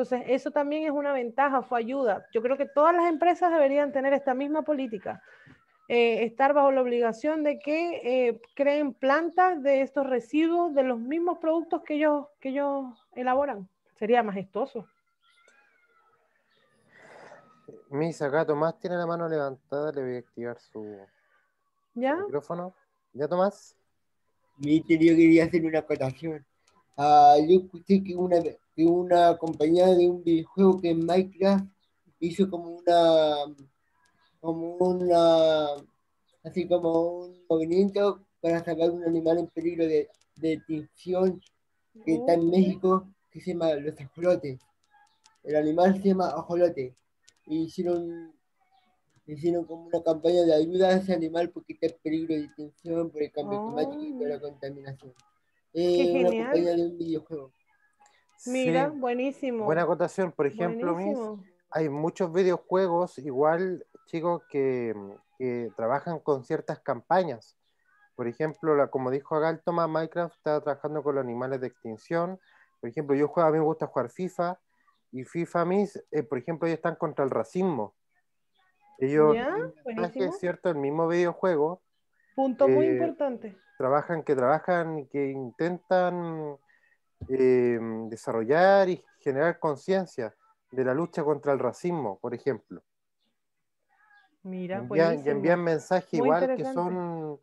entonces, eso también es una ventaja, fue ayuda. Yo creo que todas las empresas deberían tener esta misma política, eh, estar bajo la obligación de que eh, creen plantas de estos residuos, de los mismos productos que ellos, que ellos elaboran. Sería majestuoso. Misa, acá Tomás tiene la mano levantada, le voy a activar su, micrófono. ¿Ya, Tomás? Mi yo quería hacer una acotación. Ah, yo escuché que una de una compañía de un videojuego que Minecraft hizo como una como una así como un movimiento para salvar un animal en peligro de, extinción que está en México que se llama los ajolotes el animal se llama ajolote hicieron hicieron como una campaña de ayuda a ese animal porque está en peligro de extinción por el cambio climático y por la oh. contaminación es una compañía de un videojuego Mira, buenísimo. Buena acotación. Por ejemplo, Miss, hay muchos videojuegos, igual chicos que, trabajan con ciertas campañas. Por ejemplo, la, como dijo toma Minecraft está trabajando con los animales de extinción. Por ejemplo, yo juego, a mí me gusta jugar FIFA. Y FIFA mis, eh, por ejemplo, ellos están contra el racismo. Ellos, Es cierto, el mismo videojuego. Punto muy eh, importante. Trabajan, que trabajan, que intentan Em, desarrollar y generar conciencia de la lucha contra el racismo, por ejemplo. Mira, envían, y envían mensajes igual que son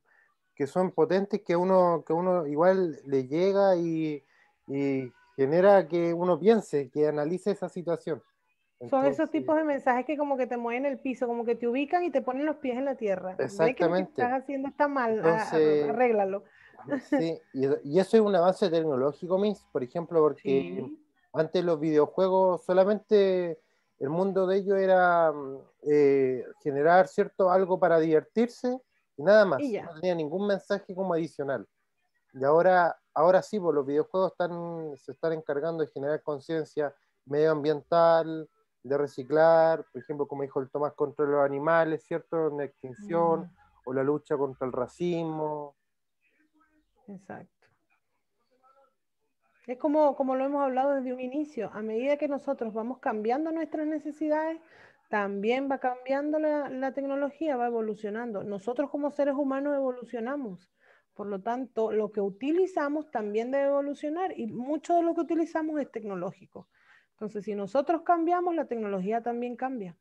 que son potentes que uno que uno igual le llega y, genera que uno piense, que analice esa situación. son esos tipos de mensajes que como que te mueven el piso, como que te ubican y te ponen los pies en la tierra. Exactamente. lo estás haciendo está mal, ah, ah, arréglalo y, eso es un avance tecnológico, Miss, por ejemplo, porque antes los videojuegos solamente el mundo de ellos era mm, eh, generar cierto algo para divertirse y nada más. no tenía ningún mensaje como adicional. Y ahora, ahora sí, pues los videojuegos están, se están encargando de generar conciencia medioambiental, de reciclar, por ejemplo, como dijo el Tomás, contra los animales, ¿cierto? extinción, mm. o la lucha contra el racismo, Exacto. Es como, como lo hemos hablado desde un inicio, a medida que nosotros vamos cambiando nuestras necesidades, también va cambiando la, la, tecnología, va evolucionando. Nosotros como seres humanos evolucionamos. Por lo tanto, lo que utilizamos también debe evolucionar y mucho de lo que utilizamos es tecnológico. Entonces, si nosotros cambiamos, la tecnología también cambia.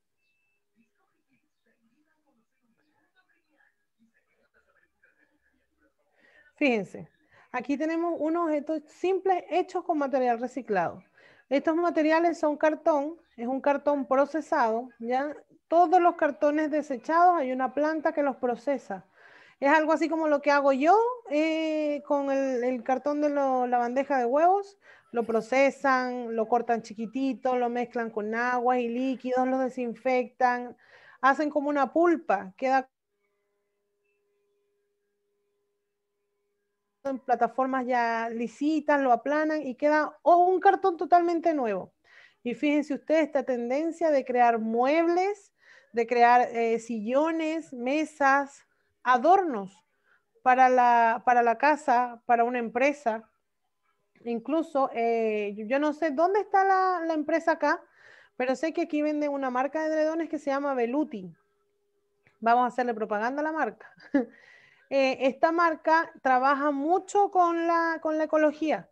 Fíjense, aquí tenemos unos objetos simples hechos con material reciclado. Estos materiales son cartón, es un cartón procesado, ¿ya? Todos los cartones desechados, hay una planta que los procesa. Es algo así como lo que hago yo eh, con el, cartón de la bandeja de huevos. Lo procesan, lo cortan chiquitito, lo mezclan con agua y líquidos, lo desinfectan, hacen como una pulpa, queda en plataformas ya licitan, lo aplanan y queda un cartón totalmente nuevo. Y fíjense ustedes esta tendencia de crear muebles, de crear eh, sillones, mesas, adornos para la, para la casa, para una empresa. Incluso, eh, yo no sé dónde está la, empresa acá, pero sé que aquí vende una marca de dredones que se llama Veluti. Vamos a hacerle propaganda a la marca. [LAUGHS] Eh, esta marca trabaja mucho con la, ecología.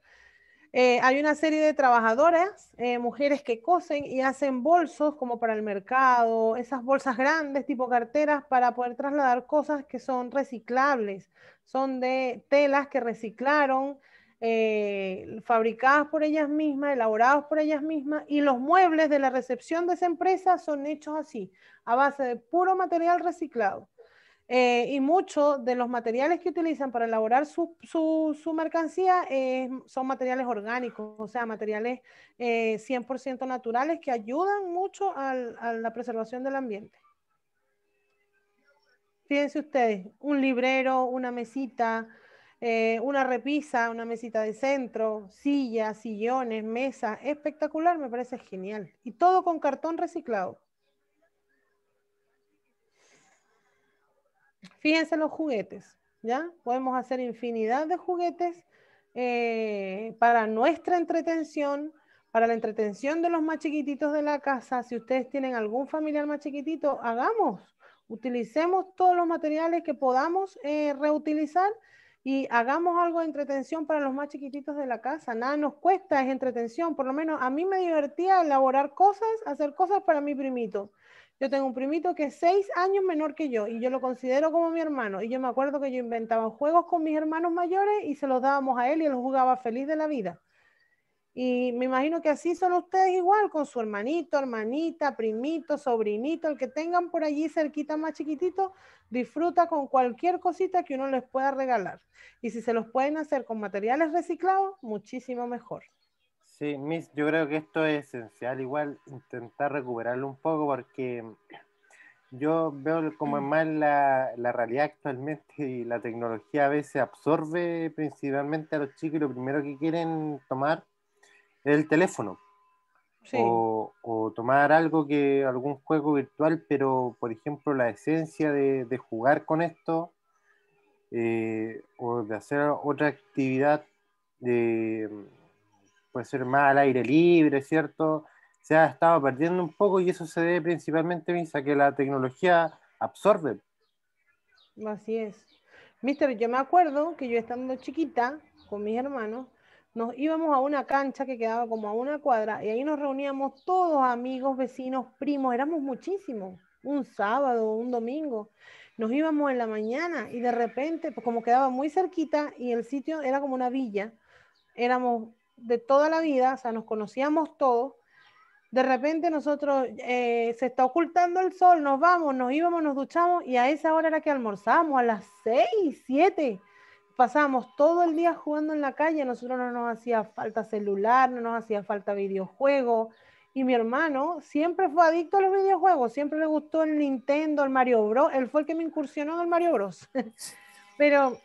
Eh, hay una serie de trabajadoras, eh, mujeres que cosen y hacen bolsos como para el mercado, esas bolsas grandes tipo carteras para poder trasladar cosas que son reciclables, son de telas que reciclaron, fabricadas por ellas mismas, elaboradas por ellas mismas, y los muebles de la recepción de esa empresa son hechos así, a base de puro material reciclado. Eh, y muchos de los materiales que utilizan para elaborar su, mercancía eh, son materiales orgánicos, o sea, materiales 100% eh, naturales que ayudan mucho a la preservación del ambiente. Fíjense ustedes, un librero, una mesita, una repisa, una mesita de centro, sillas, sillones, mesa espectacular, me parece genial. Y todo con cartón reciclado. Fíjense los juguetes, ¿ya? Podemos hacer infinidad de juguetes eh, para nuestra entretención, para la entretención de los más chiquititos de la casa. Si ustedes tienen algún familiar más chiquitito, hagamos, utilicemos todos los materiales que podamos eh, reutilizar y hagamos algo de entretención para los más chiquititos de la casa. Nada nos cuesta, es entretención. Por lo menos a mí me divertía elaborar cosas, hacer cosas para mi primito. Yo tengo un primito que es seis años menor que yo y yo lo considero como mi hermano. Y yo me acuerdo que yo inventaba juegos con mis hermanos mayores y se los dábamos a él y él jugaba feliz de la vida. Y me imagino que así son ustedes igual con su hermanito, hermanita, primito, sobrinito, el que tengan por allí cerquita más chiquitito, disfruta con cualquier cosita que uno les pueda regalar. Y si se los pueden hacer con materiales reciclados, muchísimo mejor. Sí, Miss, yo creo que esto es esencial, igual intentar recuperarlo un poco porque yo veo como es mal la, realidad actualmente y la tecnología a veces absorbe principalmente a los chicos y lo primero que quieren tomar es el teléfono. O, tomar algo que algún juego virtual, pero por ejemplo la esencia de, jugar con esto eh, o de hacer otra actividad de eh, puede ser mal al aire libre, ¿cierto? Se ha estado perdiendo un poco y eso se debe principalmente, a que la tecnología absorbe. Así es. Mister, yo me acuerdo que yo estando chiquita con mis hermanos, nos íbamos a una cancha que quedaba como a una cuadra y ahí nos reuníamos todos, amigos, vecinos, primos, éramos muchísimos, un sábado, un domingo. Nos íbamos en la mañana y de repente, pues como quedaba muy cerquita y el sitio era como una villa, éramos de toda la vida, o sea, nos conocíamos todos. De repente nosotros eh, se está ocultando el sol, nos vamos, nos íbamos, nos duchamos y a esa hora era que almorzábamos, a las 6, 7. pasábamos todo el día jugando en la calle, nosotros no nos hacía falta celular, no nos hacía falta videojuego. Y mi hermano siempre fue adicto a los videojuegos, siempre le gustó el Nintendo, el Mario Bros. Él fue el que me incursionó en el Mario Bros. [LAUGHS] Pero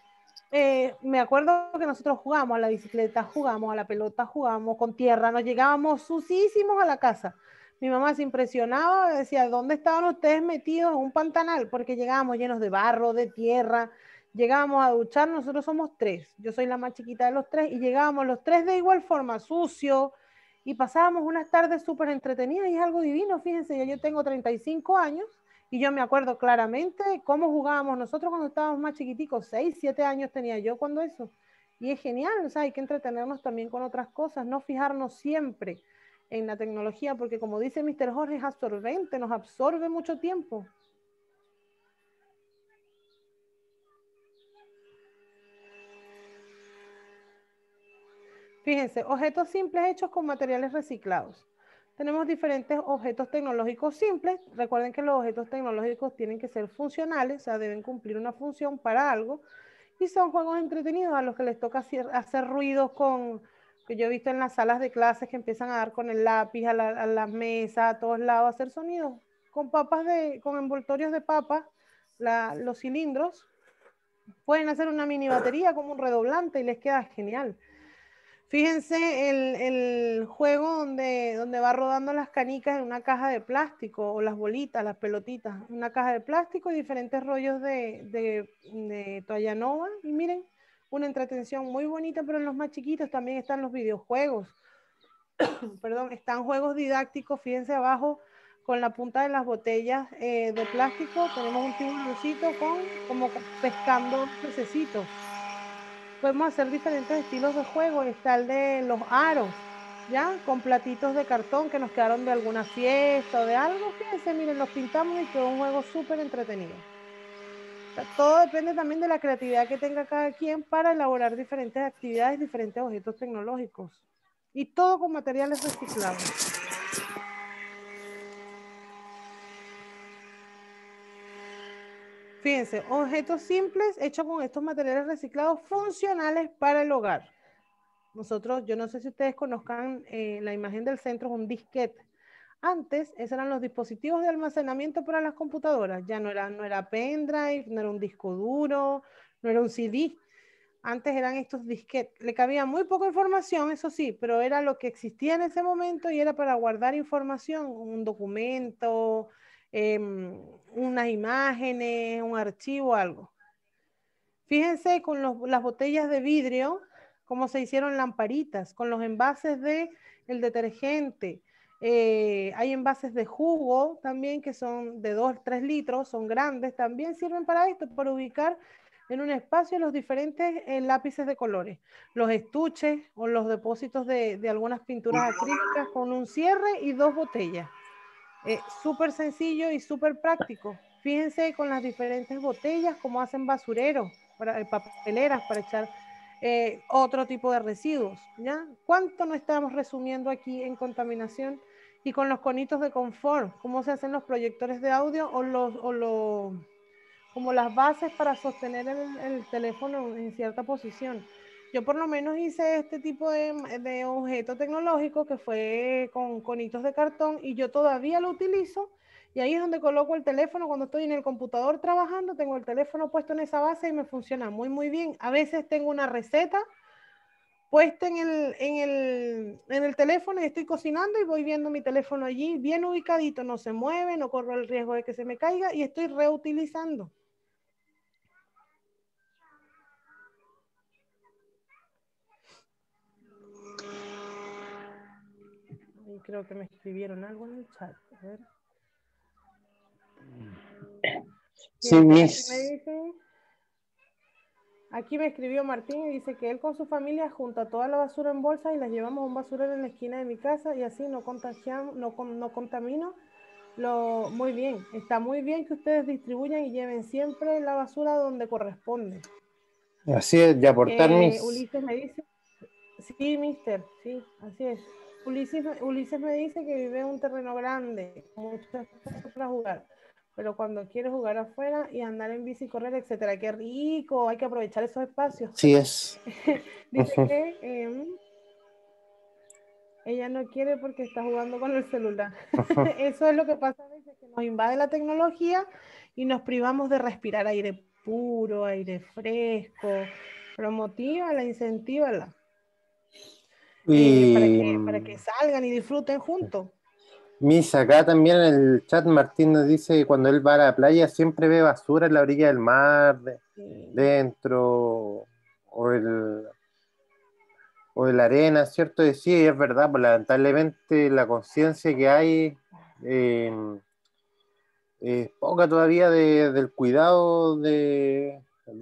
eh, me acuerdo que nosotros jugamos a la bicicleta, jugamos a la pelota, jugamos con tierra, nos llegábamos sucísimos a la casa. Mi mamá se impresionaba, decía, ¿dónde estaban ustedes metidos? En un pantanal, porque llegábamos llenos de barro, de tierra, llegábamos a duchar, nosotros somos tres, yo soy la más chiquita de los tres, y llegábamos los tres de igual forma, sucio, y pasábamos unas tardes súper entretenidas, y es algo divino, fíjense, ya yo tengo 35 años, y yo me acuerdo claramente cómo jugábamos nosotros cuando estábamos más chiquiticos, 6, 7 años tenía yo cuando eso. Y es genial, o sea, hay que entretenernos también con otras cosas, no fijarnos siempre en la tecnología, porque como dice Mr. Jorge, es absorbente, nos absorbe mucho tiempo. Fíjense, objetos simples hechos con materiales reciclados tenemos diferentes objetos tecnológicos simples. Recuerden que los objetos tecnológicos tienen que ser funcionales, o sea, deben cumplir una función para algo. Y son juegos entretenidos a los que les toca hacer ruidos con, que yo he visto en las salas de clases que empiezan a dar con el lápiz, a las la mesas, a todos lados, hacer sonidos. Con papas de, con envoltorios de papas, los cilindros, pueden hacer una mini batería como un redoblante y les queda genial. Fíjense el, juego donde, donde va rodando las canicas en una caja de plástico o las bolitas, las pelotitas, una caja de plástico y diferentes rollos de, de, Y miren, una entretención muy bonita, pero en los más chiquitos también están los videojuegos. [COUGHS] Perdón, están juegos didácticos, fíjense abajo con la punta de las botellas eh, de plástico, tenemos un tiburoncito con como pescando pececitos. Podemos hacer diferentes estilos de juego, está el de los aros, ya con platitos de cartón que nos quedaron de alguna fiesta o de algo, fíjense, miren, los pintamos y quedó un juego súper entretenido. todo depende también de la creatividad que tenga cada quien para elaborar diferentes actividades, diferentes objetos tecnológicos. Y todo con materiales reciclados. Fíjense, objetos simples hechos con estos materiales reciclados funcionales para el hogar. Nosotros, yo no sé si ustedes conozcan eh, la imagen del centro, es un disquete. Antes, esos eran los dispositivos de almacenamiento para las computadoras. Ya no era, no era pendrive, no era un disco duro, no era un CD. Antes eran estos disquetes. Le cabía muy poca información, eso sí, pero era lo que existía en ese momento y era para guardar información, un documento, em, unas imágenes, un archivo, algo. Fíjense con las botellas de vidrio como se hicieron lamparitas, con los envases de el detergente. Eh, hay envases de jugo también que son de 2, 3 litros, son grandes, también sirven para esto, para ubicar en un espacio los diferentes eh, lápices de colores, los estuches o los depósitos de, de algunas pinturas acrílicas con un cierre y dos botellas. Eh, súper sencillo y súper práctico. Fíjense con las diferentes botellas, como hacen basureros, para, papeleras para echar eh, otro tipo de residuos. ¿ya? ¿Cuánto no estamos resumiendo aquí en contaminación? Y con los conitos de confort, cómo se hacen los proyectores de audio o los, o como las bases para sostener el, teléfono en cierta posición. Yo por lo menos hice este tipo de, de objeto tecnológico que fue con conitos de cartón y yo todavía lo utilizo y ahí es donde coloco el teléfono. Cuando estoy en el computador trabajando, tengo el teléfono puesto en esa base y me funciona muy, muy bien. A veces tengo una receta puesta en el, teléfono y estoy cocinando y voy viendo mi teléfono allí bien ubicadito. No se mueve, no corro el riesgo de que se me caiga y estoy reutilizando. creo que me escribieron algo en el chat. A ver. Sí, mis... aquí me escribió Martín y dice que él con su familia junta toda la basura en bolsa y las llevamos a un basurero en la esquina de mi casa y así no, no, no contamino. Lo, muy bien, está muy bien que ustedes distribuyan y lleven siempre la basura donde corresponde. Así es, de aportar eh, Ulises me dice, sí, mister, sí, así es. Ulises, me dice que vive en un terreno grande, muchas para jugar pero cuando quiere jugar afuera y andar en bici, correr, etcétera, qué rico, hay que aprovechar esos espacios. Sí es. [LAUGHS] Dice que em, ella no quiere porque está jugando con el celular. [LAUGHS] Eso es lo que pasa a que nos invade la tecnología y nos privamos de respirar aire puro, aire fresco. Promotívala, incentívala. Eh, para que mm. salgan y disfruten juntos. Misa, acá también en el chat Martín nos dice que cuando él va a la playa siempre ve basura en la orilla del mar, dentro, o el o la arena, ¿cierto? Y sí, es verdad, pues, lamentablemente la conciencia que hay eh, es poca todavía del cuidado de,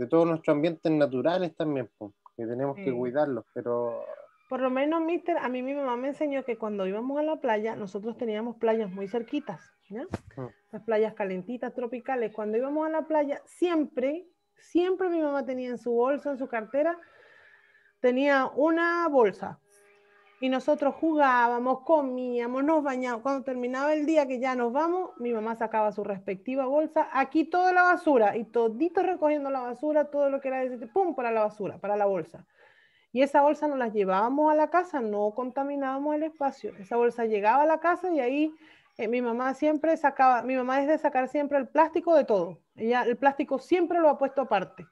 todos nuestros ambientes naturales también, pues, que tenemos que cuidarlos, pero por lo menos, mister, a mí mi mamá me enseñó que cuando íbamos a la playa, nosotros teníamos playas muy cerquitas, ah. Las playas calentitas, tropicales. Cuando íbamos a la playa, siempre, siempre mi mamá tenía en su bolsa, en su cartera, tenía una bolsa. Y nosotros jugábamos, comíamos, nos bañábamos. Cuando terminaba el día que ya nos vamos, mi mamá sacaba su respectiva bolsa, aquí toda la basura, y todito recogiendo la basura, todo lo que era de ese, pum, para la basura, para la bolsa. Y esa bolsa no la llevábamos a la casa, no contaminábamos el espacio. Esa bolsa llegaba a la casa y ahí eh, mi mamá siempre sacaba, mi mamá es de sacar siempre el plástico de todo. Ella el plástico siempre lo ha puesto aparte.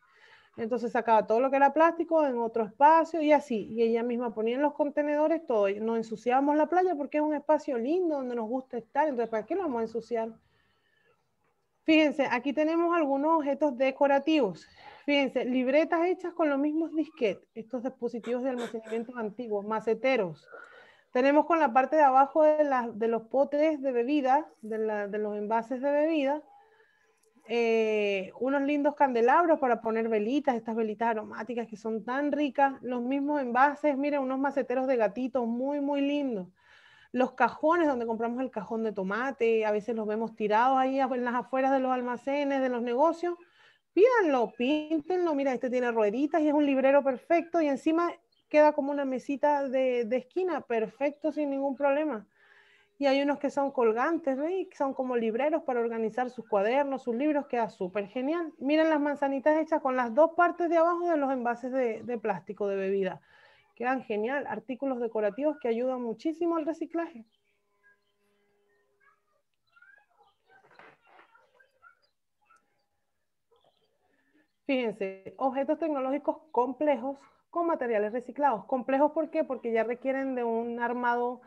Entonces sacaba todo lo que era plástico en otro espacio y así. Y ella misma ponía en los contenedores todo. Nos ensuciábamos la playa porque es un espacio lindo donde nos gusta estar. Entonces, ¿para qué lo vamos a ensuciar? Fíjense, aquí tenemos algunos objetos decorativos. Fíjense, libretas hechas con los mismos disquetes, estos dispositivos de almacenamiento antiguos, maceteros. Tenemos con la parte de abajo de, los potes de bebida, de, los envases de bebida, eh, unos lindos candelabros para poner velitas, estas velitas aromáticas que son tan ricas, los mismos envases, miren, unos maceteros de gatitos muy, muy lindos. Los cajones donde compramos el cajón de tomate, a veces los vemos tirados ahí en las afueras de los almacenes, de los negocios, pídanlo, píntenlo, mira, este tiene rueditas y es un librero perfecto y encima queda como una mesita de, esquina, perfecto, sin ningún problema. Y hay unos que son colgantes, ¿veis? Que son como libreros para organizar sus cuadernos, sus libros, queda súper genial. Miren las manzanitas hechas con las dos partes de abajo de los envases de, de plástico de bebida. Quedan genial, artículos decorativos que ayudan muchísimo al reciclaje. Fíjense, objetos tecnológicos complejos con materiales reciclados. Complejos, ¿por qué? Porque ya requieren de un armado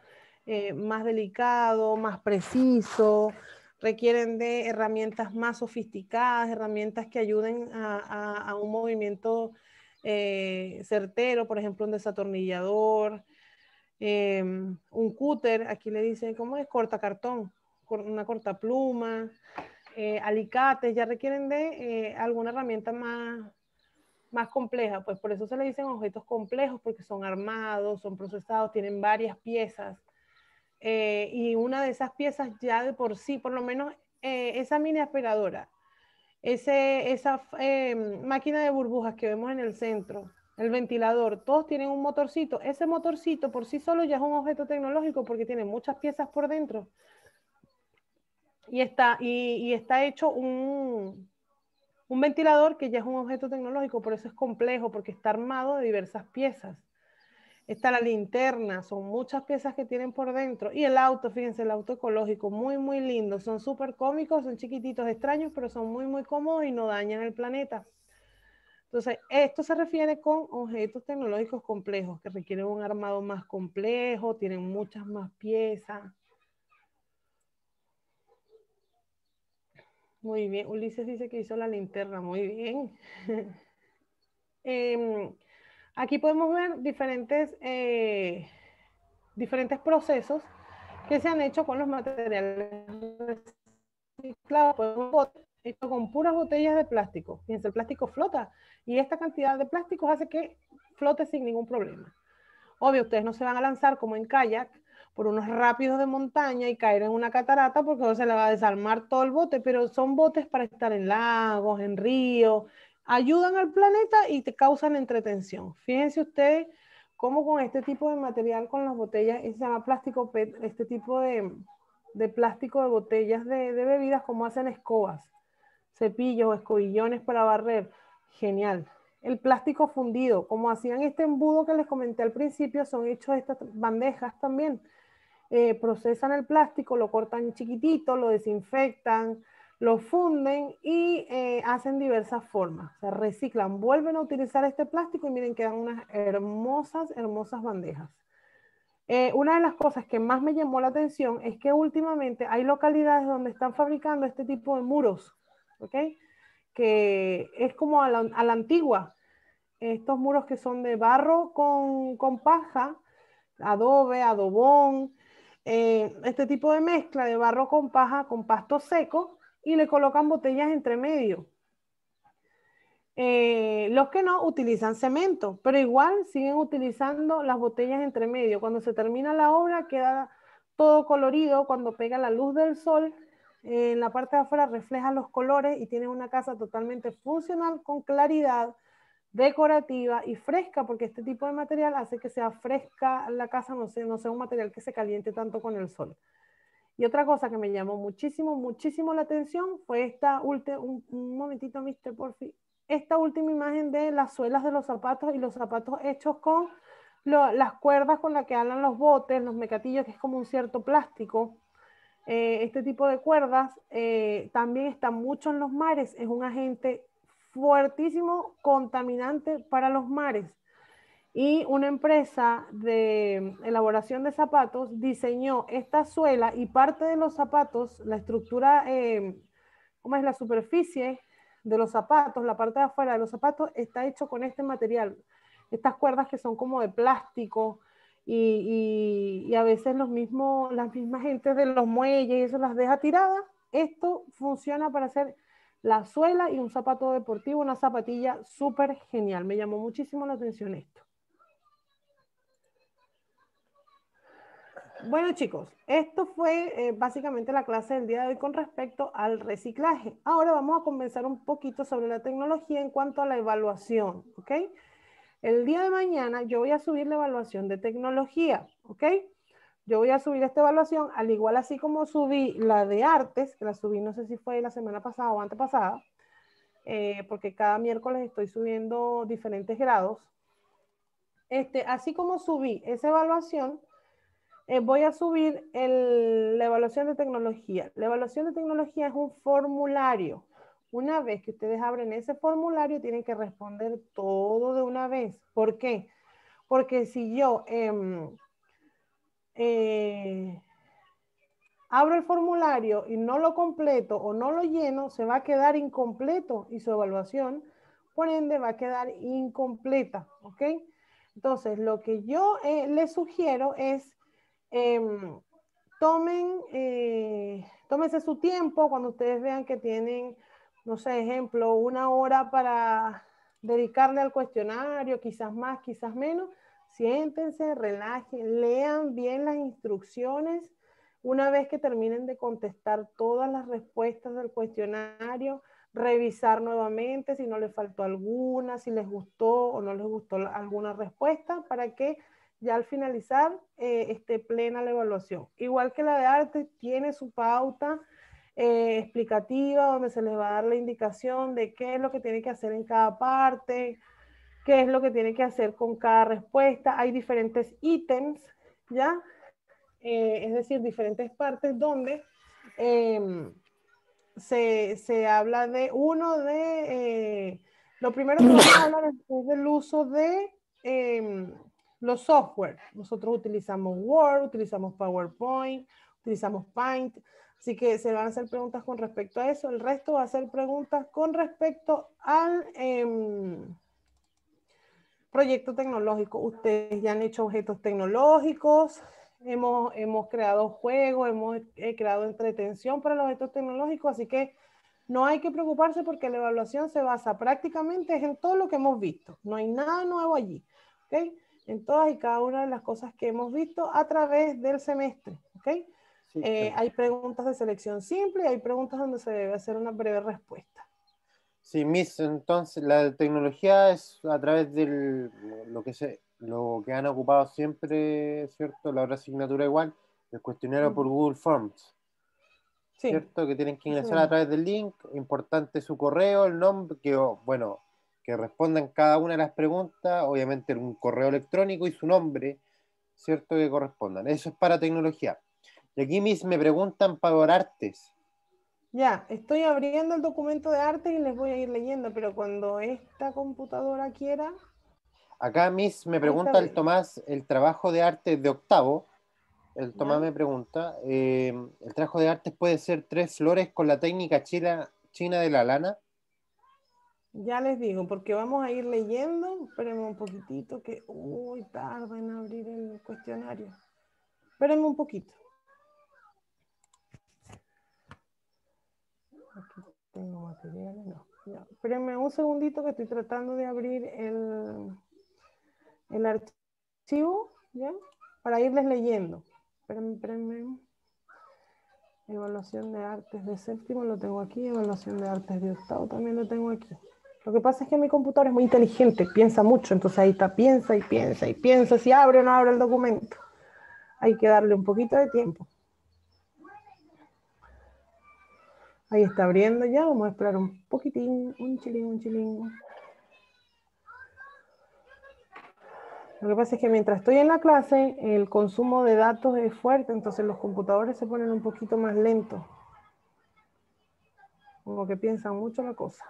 eh, más delicado, más preciso, requieren de herramientas más sofisticadas, herramientas que ayuden a, un movimiento eh, certero, por ejemplo, un desatornillador, em, un cúter, aquí le dicen, ¿cómo es? Corta cartón, una corta pluma. Eh, alicates, ya requieren de eh, alguna herramienta más, más compleja, pues por eso se le dicen objetos complejos, porque son armados, son procesados, tienen varias piezas. Eh, y una de esas piezas ya de por sí, por lo menos esa mini aspiradora, ese, esa máquina de burbujas que vemos en el centro, el ventilador, todos tienen un motorcito. Ese motorcito por sí solo ya es un objeto tecnológico porque tiene muchas piezas por dentro y está, y, está hecho un, un ventilador que ya es un objeto tecnológico, por eso es complejo, porque está armado de diversas piezas. Está la linterna, son muchas piezas que tienen por dentro. Y el auto, fíjense, el auto ecológico, muy, muy lindo. Son súper cómicos, son chiquititos, extraños, pero son muy, muy cómodos y no dañan el planeta. Entonces, esto se refiere con objetos tecnológicos complejos, que requieren un armado más complejo, tienen muchas más piezas. Muy bien. Ulises dice que hizo la linterna. Muy bien. [LAUGHS] Em, aquí podemos ver diferentes, eh, diferentes procesos que se han hecho con los materiales reciclados. con puras botellas de plástico. Fíjense, el plástico flota y esta cantidad de plásticos hace que flote sin ningún problema. Obvio, ustedes no se van a lanzar como en kayak por unos rápidos de montaña y caer en una catarata porque se le va a desarmar todo el bote, pero son botes para estar en lagos, en ríos, ayudan al planeta y te causan entretención. Fíjense ustedes cómo con este tipo de material, con las botellas, se llama plástico este tipo de, plástico de botellas de, bebidas, como hacen escobas, cepillos, escobillones para barrer. Genial. El plástico fundido, como hacían este embudo que les comenté al principio, son hechos estas bandejas también eh, procesan el plástico, lo cortan chiquitito, lo desinfectan, lo funden y eh, hacen diversas formas. O sea, reciclan, vuelven a utilizar este plástico y miren, quedan unas hermosas, hermosas bandejas. Eh, una de las cosas que más me llamó la atención es que últimamente hay localidades donde están fabricando este tipo de muros, ¿ok? Que es como a la, antigua. Estos muros que son de barro con paja, adobe, adobón, eh, este tipo de mezcla de barro con paja, con pasto seco, y le colocan botellas entre medio. Eh, los que no utilizan cemento, pero igual siguen utilizando las botellas entre medio. Cuando se termina la obra queda todo colorido, cuando pega la luz del sol, eh, en la parte de afuera refleja los colores y tiene una casa totalmente funcional con claridad, decorativa y fresca, porque este tipo de material hace que sea fresca la casa, no sea, no sea un material que se caliente tanto con el sol. Y otra cosa que me llamó muchísimo, muchísimo la atención fue esta última, un, momentito, mister, por esta última imagen de las suelas de los zapatos y los zapatos hechos con las cuerdas con las que hablan los botes, los mecatillos, que es como un cierto plástico. Eh, este tipo de cuerdas eh, también está mucho en los mares, es un agente fuertísimo contaminante para los mares. Y una empresa de elaboración de zapatos diseñó esta suela y parte de los zapatos, la estructura, como eh, ¿cómo es la superficie de los zapatos? La parte de afuera de los zapatos está hecho con este material, estas cuerdas que son como de plástico. Y, a veces los mismos, las mismas gentes de los muelles y eso las deja tiradas esto funciona para hacer la suela y un zapato deportivo, una zapatilla súper genial. Me llamó muchísimo la atención esto. Bueno chicos, esto fue eh, básicamente la clase del día de hoy con respecto al reciclaje. Ahora vamos a conversar un poquito sobre la tecnología en cuanto a la evaluación, ¿ok? El día de mañana yo voy a subir la evaluación de tecnología, ¿ok? yo voy a subir esta evaluación, al igual así como subí la de artes, que la subí no sé si fue la semana pasada o antepasada, pasada, eh, porque cada miércoles estoy subiendo diferentes grados. Este, así como subí esa evaluación, eh, voy a subir el, la evaluación de tecnología. La evaluación de tecnología es un formulario. Una vez que ustedes abren ese formulario, tienen que responder todo de una vez. ¿Por qué? Porque si yo... Em, eh, abro el formulario y no lo completo o no lo lleno, se va a quedar incompleto y su evaluación, por ende, va a quedar incompleta, ¿ok? Entonces, lo que yo eh, les sugiero es em, tomen, eh, tómense su tiempo cuando ustedes vean que tienen, no sé, ejemplo, una hora para dedicarle al cuestionario, quizás más, quizás menos Siéntense, relajen, lean bien las instrucciones. Una vez que terminen de contestar todas las respuestas del cuestionario, revisar nuevamente si no les faltó alguna, si les gustó o no les gustó alguna respuesta, para que ya al finalizar eh, esté plena la evaluación. Igual que la de arte, tiene su pauta eh, explicativa donde se les va a dar la indicación de qué es lo que tiene que hacer en cada parte, qué es lo que tiene que hacer con cada respuesta. Hay diferentes ítems, ¿ya? Eh, es decir, diferentes partes donde eh, se, habla de uno de... Eh, lo primero que vamos a hablar es del uso de los software. Nosotros utilizamos Word, utilizamos PowerPoint, utilizamos Paint. Así que se van a hacer preguntas con respecto a eso. El resto va a ser preguntas con respecto al em, proyecto tecnológico. Ustedes ya han hecho objetos tecnológicos, hemos, hemos creado juegos, hemos eh, creado entretención para los objetos tecnológicos, así que no hay que preocuparse porque la evaluación se basa prácticamente en todo lo que hemos visto. No hay nada nuevo allí. En todas y cada una de las cosas que hemos visto a través del semestre. ¿ok? Eh, hay preguntas de selección simple y hay preguntas donde se debe hacer una breve respuesta. Sí, Miss, entonces la tecnología es a través de lo que se, lo que han ocupado siempre, ¿cierto? La otra asignatura igual, el cuestionario por mm. Google Forms. ¿Cierto? Que tienen que ingresar a través del link, importante su correo, el nombre, que bueno, que respondan cada una de las preguntas, obviamente un correo electrónico y su nombre, ¿cierto? Que correspondan. Eso es para tecnología. Y aquí Miss me preguntan para artes. Ya, estoy abriendo el documento de arte y les voy a ir leyendo, pero cuando esta computadora quiera... Acá Miss me pregunta el Tomás, el trabajo de arte de octavo, el Tomás me pregunta, eh, ¿el trabajo de arte puede ser tres flores con la técnica china, de la lana? Ya les digo, porque vamos a ir leyendo, espérenme un poquitito que, uy, tarda en abrir el cuestionario. Espérenme un poquito. Aquí tengo materiales, no. Espérenme un segundito que estoy tratando de abrir el, el archivo, Para irles leyendo. Espérenme, espérenme. Evaluación de artes de séptimo lo tengo aquí, evaluación de artes de octavo también lo tengo aquí. Lo que pasa es que mi computador es muy inteligente, piensa mucho, entonces ahí está, piensa y piensa y piensa si abre o no abre el documento. Hay que darle un poquito de tiempo. Ahí está abriendo ya, vamos a esperar un poquitín, un chilín, un chilingo. Lo que pasa es que mientras estoy en la clase, el consumo de datos es fuerte, entonces los computadores se ponen un poquito más lentos. Como que piensan mucho la cosa.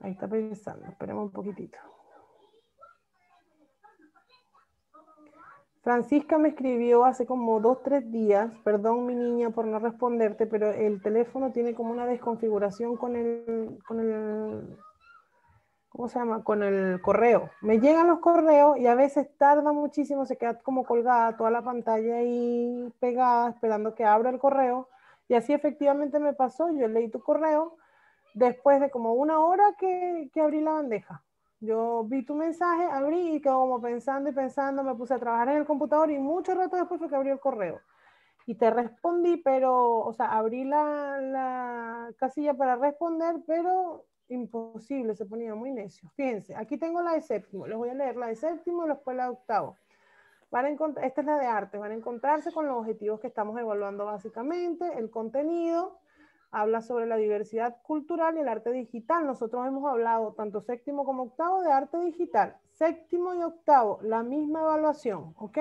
Ahí está pensando, esperemos un poquitito. Francisca me escribió hace como dos, tres días, perdón mi niña por no responderte, pero el teléfono tiene como una desconfiguración con el, con el, ¿cómo se llama? Con el correo. Me llegan los correos y a veces tarda muchísimo, se queda como colgada toda la pantalla ahí pegada, esperando que abra el correo. Y así efectivamente me pasó, yo leí tu correo después de como una hora que, que abrí la bandeja. Yo vi tu mensaje, abrí y como pensando y pensando, me puse a trabajar en el computador y mucho rato después fue que abrí el correo. Y te respondí, pero, o sea, abrí la, casilla para responder, pero imposible, se ponía muy necio. Fíjense, aquí tengo la de séptimo, les voy a leer la de séptimo y después la de octavo. Van esta es la de arte, van a encontrarse con los objetivos que estamos evaluando básicamente, el contenido, habla sobre la diversidad cultural y el arte digital. Nosotros hemos hablado tanto séptimo como octavo de arte digital. Séptimo y octavo, la misma evaluación, ¿ok?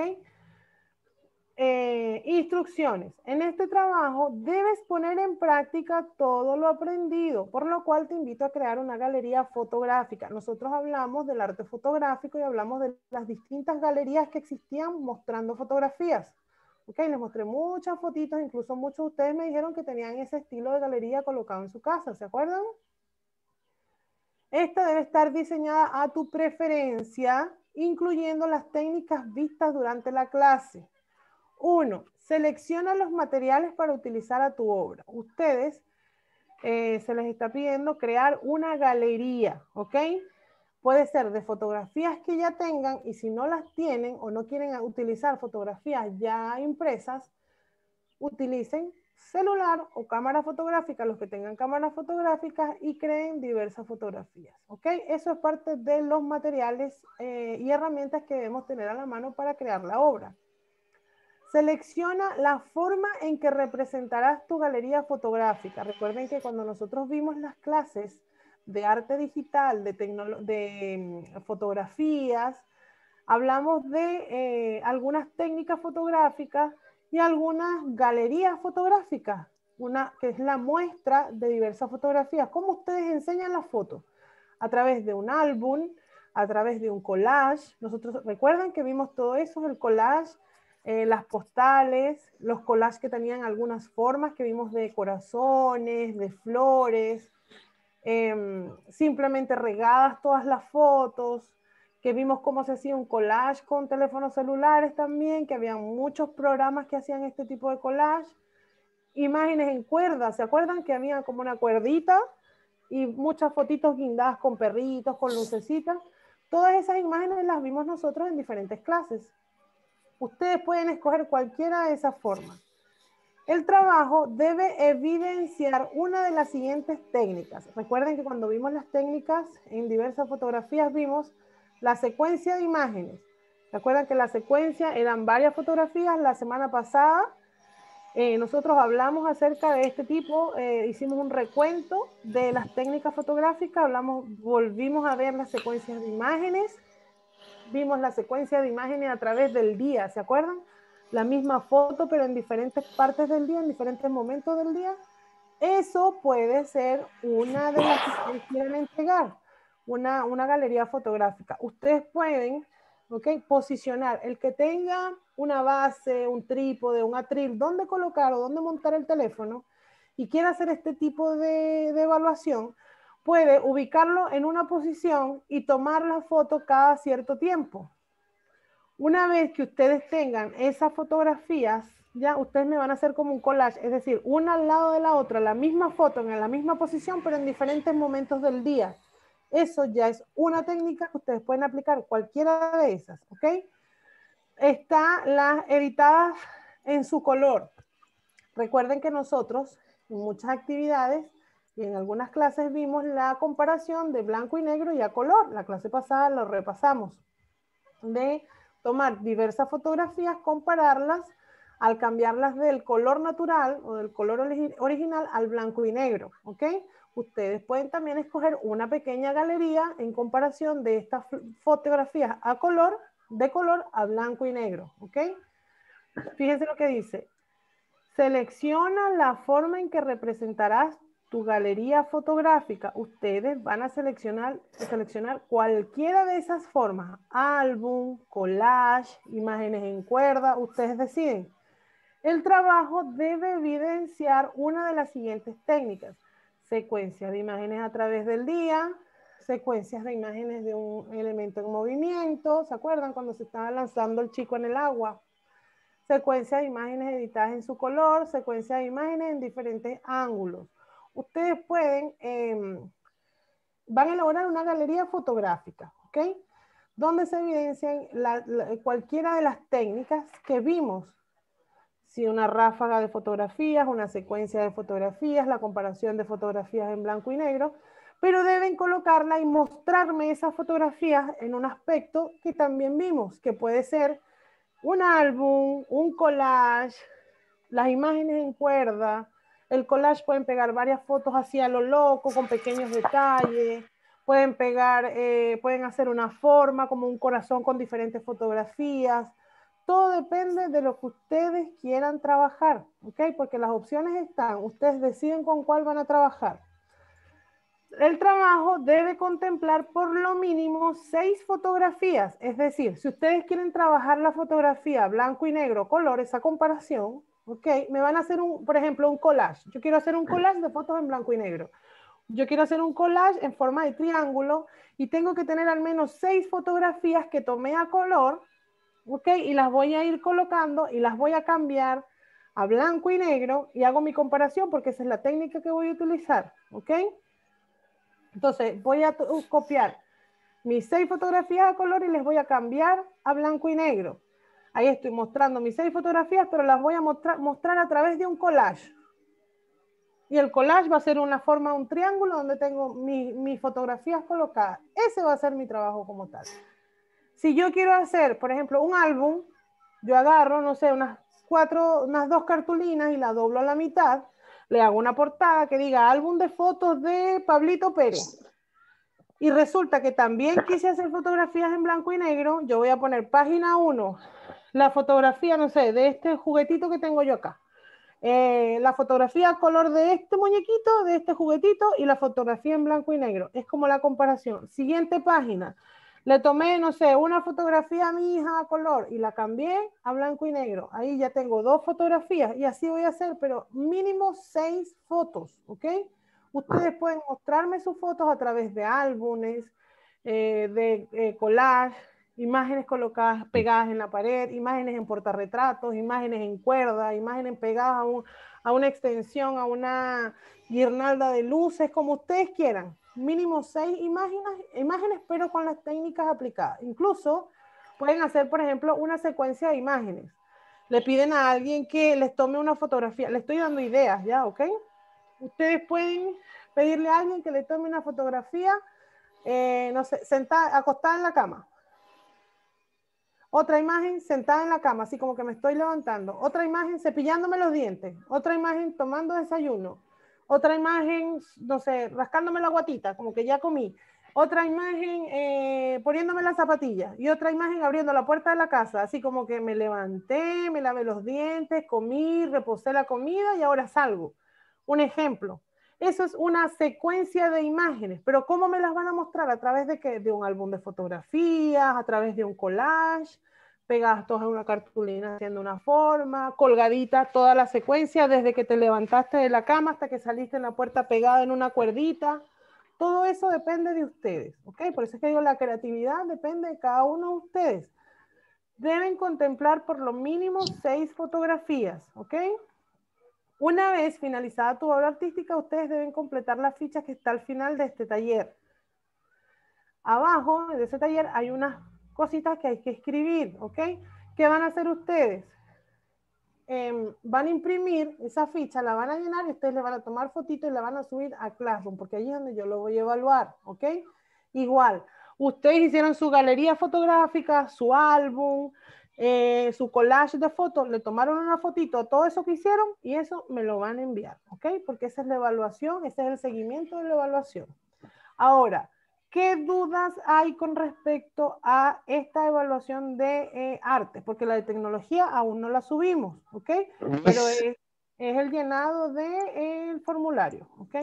Eh, instrucciones. En este trabajo debes poner en práctica todo lo aprendido, por lo cual te invito a crear una galería fotográfica. Nosotros hablamos del arte fotográfico y hablamos de las distintas galerías que existían mostrando fotografías. Ok, les mostré muchas fotitos, incluso muchos de ustedes me dijeron que tenían ese estilo de galería colocado en su casa, ¿se acuerdan? Esta debe estar diseñada a tu preferencia, incluyendo las técnicas vistas durante la clase. Uno, selecciona los materiales para utilizar a tu obra. Ustedes eh, se les está pidiendo crear una galería, ¿ok? puede ser de fotografías que ya tengan y si no las tienen o no quieren utilizar fotografías ya impresas, utilicen celular o cámara fotográfica, los que tengan cámaras fotográficas y creen diversas fotografías. ¿ok? Eso es parte de los materiales eh, y herramientas que debemos tener a la mano para crear la obra. Selecciona la forma en que representarás tu galería fotográfica. Recuerden que cuando nosotros vimos las clases de arte digital, de, de mm, fotografías, hablamos de eh, algunas técnicas fotográficas y algunas galerías fotográficas, una que es la muestra de diversas fotografías. ¿Cómo ustedes enseñan las fotos? A través de un álbum, a través de un collage. Nosotros recuerdan que vimos todo eso, el collage, eh, las postales, los collages que tenían algunas formas que vimos de corazones, de flores, Em, simplemente regadas todas las fotos, que vimos cómo se hacía un collage con teléfonos celulares también, que había muchos programas que hacían este tipo de collage, imágenes en cuerdas, ¿se acuerdan que había como una cuerdita y muchas fotitos guindadas con perritos, con lucecitas? Todas esas imágenes las vimos nosotros en diferentes clases. Ustedes pueden escoger cualquiera de esas formas. El trabajo debe evidenciar una de las siguientes técnicas. Recuerden que cuando vimos las técnicas en diversas fotografías vimos la secuencia de imágenes. acuerdan que la secuencia eran varias fotografías. La semana pasada eh, nosotros hablamos acerca de este tipo, eh, hicimos un recuento de las técnicas fotográficas, hablamos, volvimos a ver las secuencias de imágenes, vimos la secuencia de imágenes a través del día, ¿se acuerdan? la misma foto, pero en diferentes partes del día, en diferentes momentos del día, eso puede ser una de las que quieren entregar, una, galería fotográfica. Ustedes pueden ¿ok? Posicionar. El que tenga una base, un trípode, un atril, dónde colocar o dónde montar el teléfono y quiera hacer este tipo de, evaluación, puede ubicarlo en una posición y tomar la foto cada cierto tiempo. Una vez que ustedes tengan esas fotografías, ya ustedes me van a hacer como un collage, es decir, una al lado de la otra, la misma foto en la misma posición, pero en diferentes momentos del día. Eso ya es una técnica que ustedes pueden aplicar, cualquiera de esas, ¿ok? Está las editadas en su color. Recuerden que nosotros en muchas actividades y en algunas clases vimos la comparación de blanco y negro y a color. La clase pasada lo repasamos. De tomar diversas fotografías, compararlas, al cambiarlas del color natural o del color original al blanco y negro, ¿ok? Ustedes pueden también escoger una pequeña galería en comparación de estas fotografías a color, de color a blanco y negro, ¿ok? Fíjense lo que dice. Selecciona la forma en que representarás galería fotográfica, ustedes van a seleccionar, seleccionar cualquiera de esas formas, álbum, collage, imágenes en cuerda, ustedes deciden. El trabajo debe evidenciar una de las siguientes técnicas. secuencia de imágenes a través del día, secuencias de imágenes de un elemento en movimiento, ¿se acuerdan cuando se estaba lanzando el chico en el agua? Secuencia de imágenes editadas en su color, secuencia de imágenes en diferentes ángulos ustedes pueden, em, van a elaborar una galería fotográfica, ¿ok? Donde se evidencian cualquiera de las técnicas que vimos. Si una ráfaga de fotografías, una secuencia de fotografías, la comparación de fotografías en blanco y negro, pero deben colocarla y mostrarme esas fotografías en un aspecto que también vimos, que puede ser un álbum, un collage, las imágenes en cuerda, el collage pueden pegar varias fotos así a lo loco, con pequeños detalles, pueden pegar, eh, pueden hacer una forma como un corazón con diferentes fotografías. Todo depende de lo que ustedes quieran trabajar, ¿ok? Porque las opciones están, ustedes deciden con cuál van a trabajar. El trabajo debe contemplar por lo mínimo seis fotografías, es decir, si ustedes quieren trabajar la fotografía blanco y negro, color, esa comparación, Ok, me van a hacer un, por ejemplo, un collage. Yo quiero hacer un collage de fotos en blanco y negro. Yo quiero hacer un collage en forma de triángulo y tengo que tener al menos seis fotografías que tomé a color, ok, y las voy a ir colocando y las voy a cambiar a blanco y negro y hago mi comparación porque esa es la técnica que voy a utilizar, ok. Entonces voy a copiar mis seis fotografías a color y les voy a cambiar a blanco y negro. Ahí estoy mostrando mis seis fotografías, pero las voy a mostrar a través de un collage. Y el collage va a ser una forma, un triángulo donde tengo mis fotografías colocadas. Ese va a ser mi trabajo como tal. Si yo quiero hacer, por ejemplo, un álbum, yo agarro, no sé, unas cuatro, unas dos cartulinas y la doblo a la mitad, le hago una portada que diga álbum de fotos de Pablito Pérez. Y resulta que también quise hacer fotografías en blanco y negro, yo voy a poner página 1, la fotografía, no sé, de este juguetito que tengo yo acá. Eh, la fotografía a color de este muñequito, de este juguetito y la fotografía en blanco y negro. Es como la comparación. Siguiente página. Le tomé, no sé, una fotografía a mi hija a color y la cambié a blanco y negro. Ahí ya tengo dos fotografías y así voy a hacer, pero mínimo seis fotos, ¿ok? Ustedes pueden mostrarme sus fotos a través de álbumes, eh, de eh, collage, imágenes colocadas, pegadas en la pared, imágenes en portarretratos, imágenes en cuerda, imágenes pegadas a, una extensión, a una guirnalda de luces, como ustedes quieran. Mínimo seis imágenes, imágenes, pero con las técnicas aplicadas. Incluso pueden hacer, por ejemplo, una secuencia de imágenes. Le piden a alguien que les tome una fotografía. Le estoy dando ideas, ¿ya? ¿Ok? Ustedes pueden pedirle a alguien que le tome una fotografía, eh, no sé, acostada en la cama otra imagen sentada en la cama, así como que me estoy levantando. Otra imagen cepillándome los dientes. Otra imagen tomando desayuno. Otra imagen, no sé, rascándome la guatita, como que ya comí. Otra imagen eh, poniéndome las zapatillas. Y otra imagen abriendo la puerta de la casa, así como que me levanté, me lavé los dientes, comí, reposé la comida y ahora salgo. Un ejemplo. Eso es una secuencia de imágenes, pero ¿cómo me las van a mostrar? ¿A través de, qué? de un álbum de fotografías? ¿A través de un collage? pegadas todas en una cartulina haciendo una forma, colgadita toda la secuencia, desde que te levantaste de la cama hasta que saliste en la puerta pegada en una cuerdita. Todo eso depende de ustedes, ¿ok? Por eso es que digo, la creatividad depende de cada uno de ustedes. Deben contemplar por lo mínimo seis fotografías, ¿ok? Una vez finalizada tu obra artística, ustedes deben completar la ficha que está al final de este taller. Abajo de ese taller hay unas cositas que hay que escribir, ¿ok? ¿Qué van a hacer ustedes? Em, van a imprimir esa ficha, la van a llenar y ustedes le van a tomar fotito y la van a subir a Classroom, porque ahí es donde yo lo voy a evaluar, ¿ok? Igual, ustedes hicieron su galería fotográfica, su álbum, eh, su collage de fotos, le tomaron una fotito, todo eso que hicieron y eso me lo van a enviar, ¿ok? Porque esa es la evaluación, ese es el seguimiento de la evaluación. Ahora, ¿qué dudas hay con respecto a esta evaluación de eh, arte? Porque la de tecnología aún no la subimos, ¿ok? Pero es, el llenado del de, eh, formulario, ¿ok?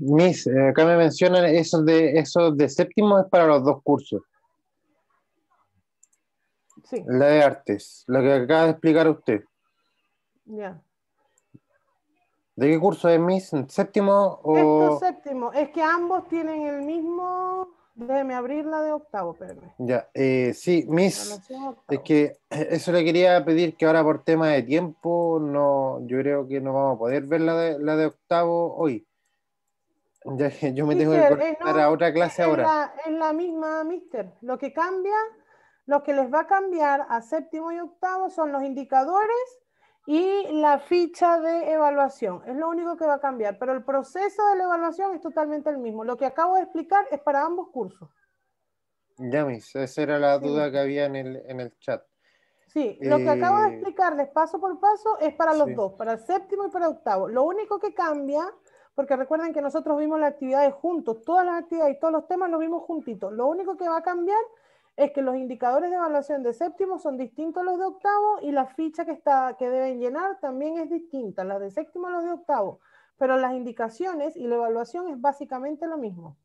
Miss, acá me mencionan eso de, eso de séptimo es para los dos cursos. La de artes, la que acaba de explicar usted. Ya. ¿De qué curso es Miss? ¿Séptimo o...? séptimo. Es que ambos tienen el mismo... Déjeme abrir la de octavo, perdón. Ya, eh, sí, Miss, es que [LAUGHS] eso le quería pedir que ahora por tema de tiempo, no, yo creo que no vamos a poder ver la de, la de octavo hoy. Ya que yo me tengo que ir otra clase ahora. es la misma, Mister. Lo que cambia lo que les va a cambiar a séptimo y octavo son los indicadores y la ficha de evaluación. Es lo único que va a cambiar, pero el proceso de la evaluación es totalmente el mismo. Lo que acabo de explicar es para ambos cursos. Ya, esa era la duda que había en el, chat. Sí, lo que acabo de eh, explicarles paso por paso es para los dos, para el séptimo y para octavo. Lo único que cambia, porque recuerden que nosotros vimos las actividades juntos, todas las actividades y todos los temas los vimos juntitos. Lo único que va a cambiar es que los indicadores de evaluación de séptimo son distintos a los de octavo y la ficha que, está, que deben llenar también es distinta, La de séptimo a los de octavo, pero las indicaciones y la evaluación es básicamente lo mismo.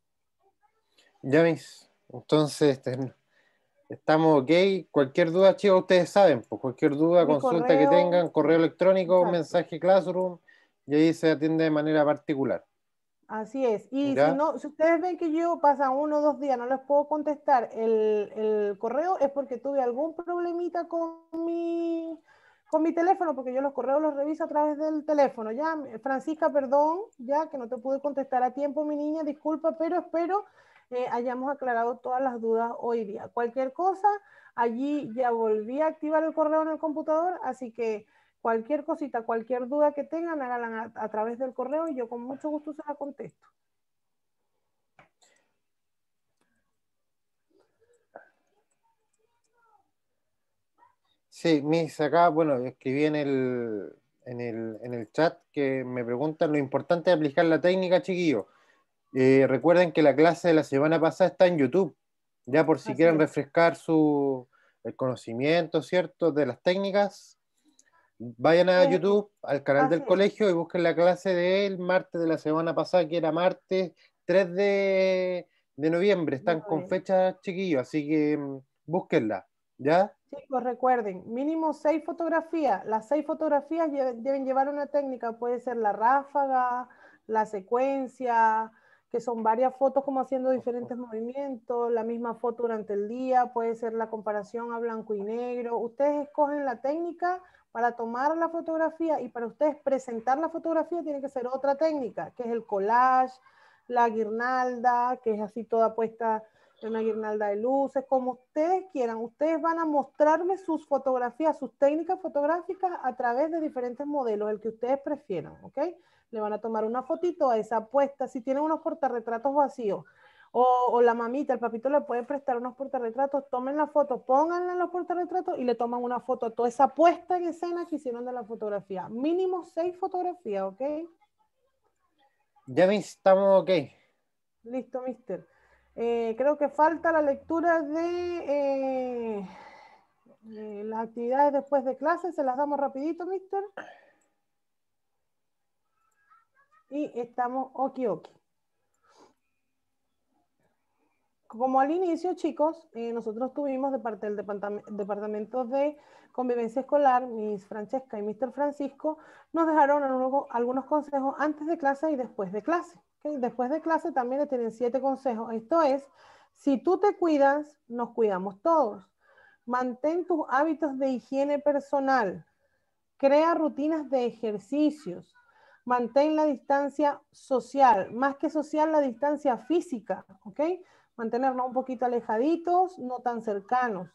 Ya entonces este, estamos ok, cualquier duda, chicos, ustedes saben, pues cualquier duda, consulta que tengan, correo electrónico, mensaje Classroom, y ahí se atiende de manera particular. Así es. Y si, no, si ustedes ven que yo pasa uno o dos días, no les puedo contestar el, correo, es porque tuve algún problemita con mi, con mi teléfono, porque yo los correos los reviso a través del teléfono. Ya, Francisca, perdón, ya que no te pude contestar a tiempo, mi niña, disculpa, pero espero eh, hayamos aclarado todas las dudas hoy día. Cualquier cosa, allí ya volví a activar el correo en el computador, así que... Cualquier cosita, cualquier duda que tengan, háganla a, través del correo y yo con mucho gusto se la contesto. Sí, mis acá, bueno, escribí en el, en el, chat que me preguntan lo importante de aplicar la técnica, chiquillo. Eh, recuerden que la clase de la semana pasada está en YouTube, ya por si quieren refrescar su el conocimiento, ¿cierto?, de las técnicas. Vayan a YouTube, al canal del colegio y busquen la clase del martes de la semana pasada, que era martes 3 de, de noviembre. Están con fecha fechas chiquillos, así que mm, búsquenla. ¿Ya? Chicos, pues recuerden, mínimo seis fotografías. Las seis fotografías deben llevar una técnica, puede ser la ráfaga, la secuencia, que son varias fotos como haciendo diferentes movimientos, la misma foto durante el día, puede ser la comparación a blanco y negro. Ustedes escogen la técnica para tomar la fotografía y para ustedes presentar la fotografía tiene que ser otra técnica, que es el collage, la guirnalda, que es así toda puesta en una guirnalda de luces, como ustedes quieran. Ustedes van a mostrarme sus fotografías, sus técnicas fotográficas a través de diferentes modelos, el que ustedes prefieran, ¿ok? Le van a tomar una fotito a esa puesta. Si tienen unos portarretratos vacíos, o, la mamita, el papito le puede prestar unos portarretratos, tomen la foto, pónganla en los portarretratos y le toman una foto a toda esa puesta en escena que hicieron de la fotografía. Mínimo seis fotografías, ¿ok? Ya estamos ok. Listo, mister. Eh, creo que falta la lectura de, de eh, eh, las actividades después de clase. Se las damos rapidito, mister. Y estamos ok, ok. como al inicio, chicos, eh, nosotros tuvimos de parte del departamento de convivencia escolar, Miss Francesca y Mr. Francisco, nos dejaron luego algunos consejos antes de clase y después de clase. Después de clase también tienen siete consejos. Esto es, si tú te cuidas, nos cuidamos todos. Mantén tus hábitos de higiene personal. Crea rutinas de ejercicios. Mantén la distancia social, más que social, la distancia física, ¿ok? mantenernos un poquito alejaditos, no tan cercanos.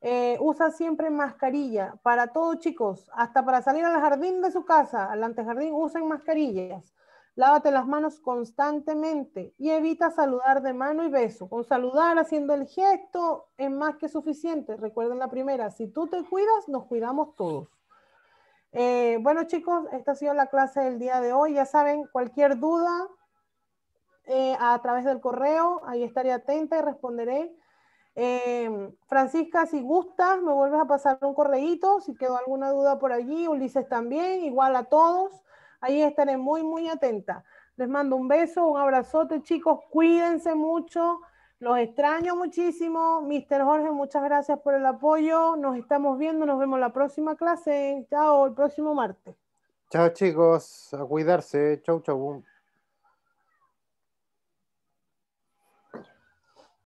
Eh, usa siempre mascarilla para todo, chicos, hasta para salir al jardín de su casa, al antejardín, usen mascarillas. Lávate las manos constantemente y evita saludar de mano y beso. Con saludar haciendo el gesto es más que suficiente. Recuerden la primera, si tú te cuidas, nos cuidamos todos. Eh, bueno chicos, esta ha sido la clase del día de hoy. Ya saben, cualquier duda, eh, a través del correo, ahí estaré atenta y responderé. Eh, Francisca, si gustas, me vuelves a pasar un correíto, si quedó alguna duda por allí, Ulises también, igual a todos, ahí estaré muy, muy atenta. Les mando un beso, un abrazote, chicos, cuídense mucho, los extraño muchísimo. Mister Jorge, muchas gracias por el apoyo, nos estamos viendo, nos vemos la próxima clase, chao, el próximo martes. Chao chicos, a cuidarse, chao chao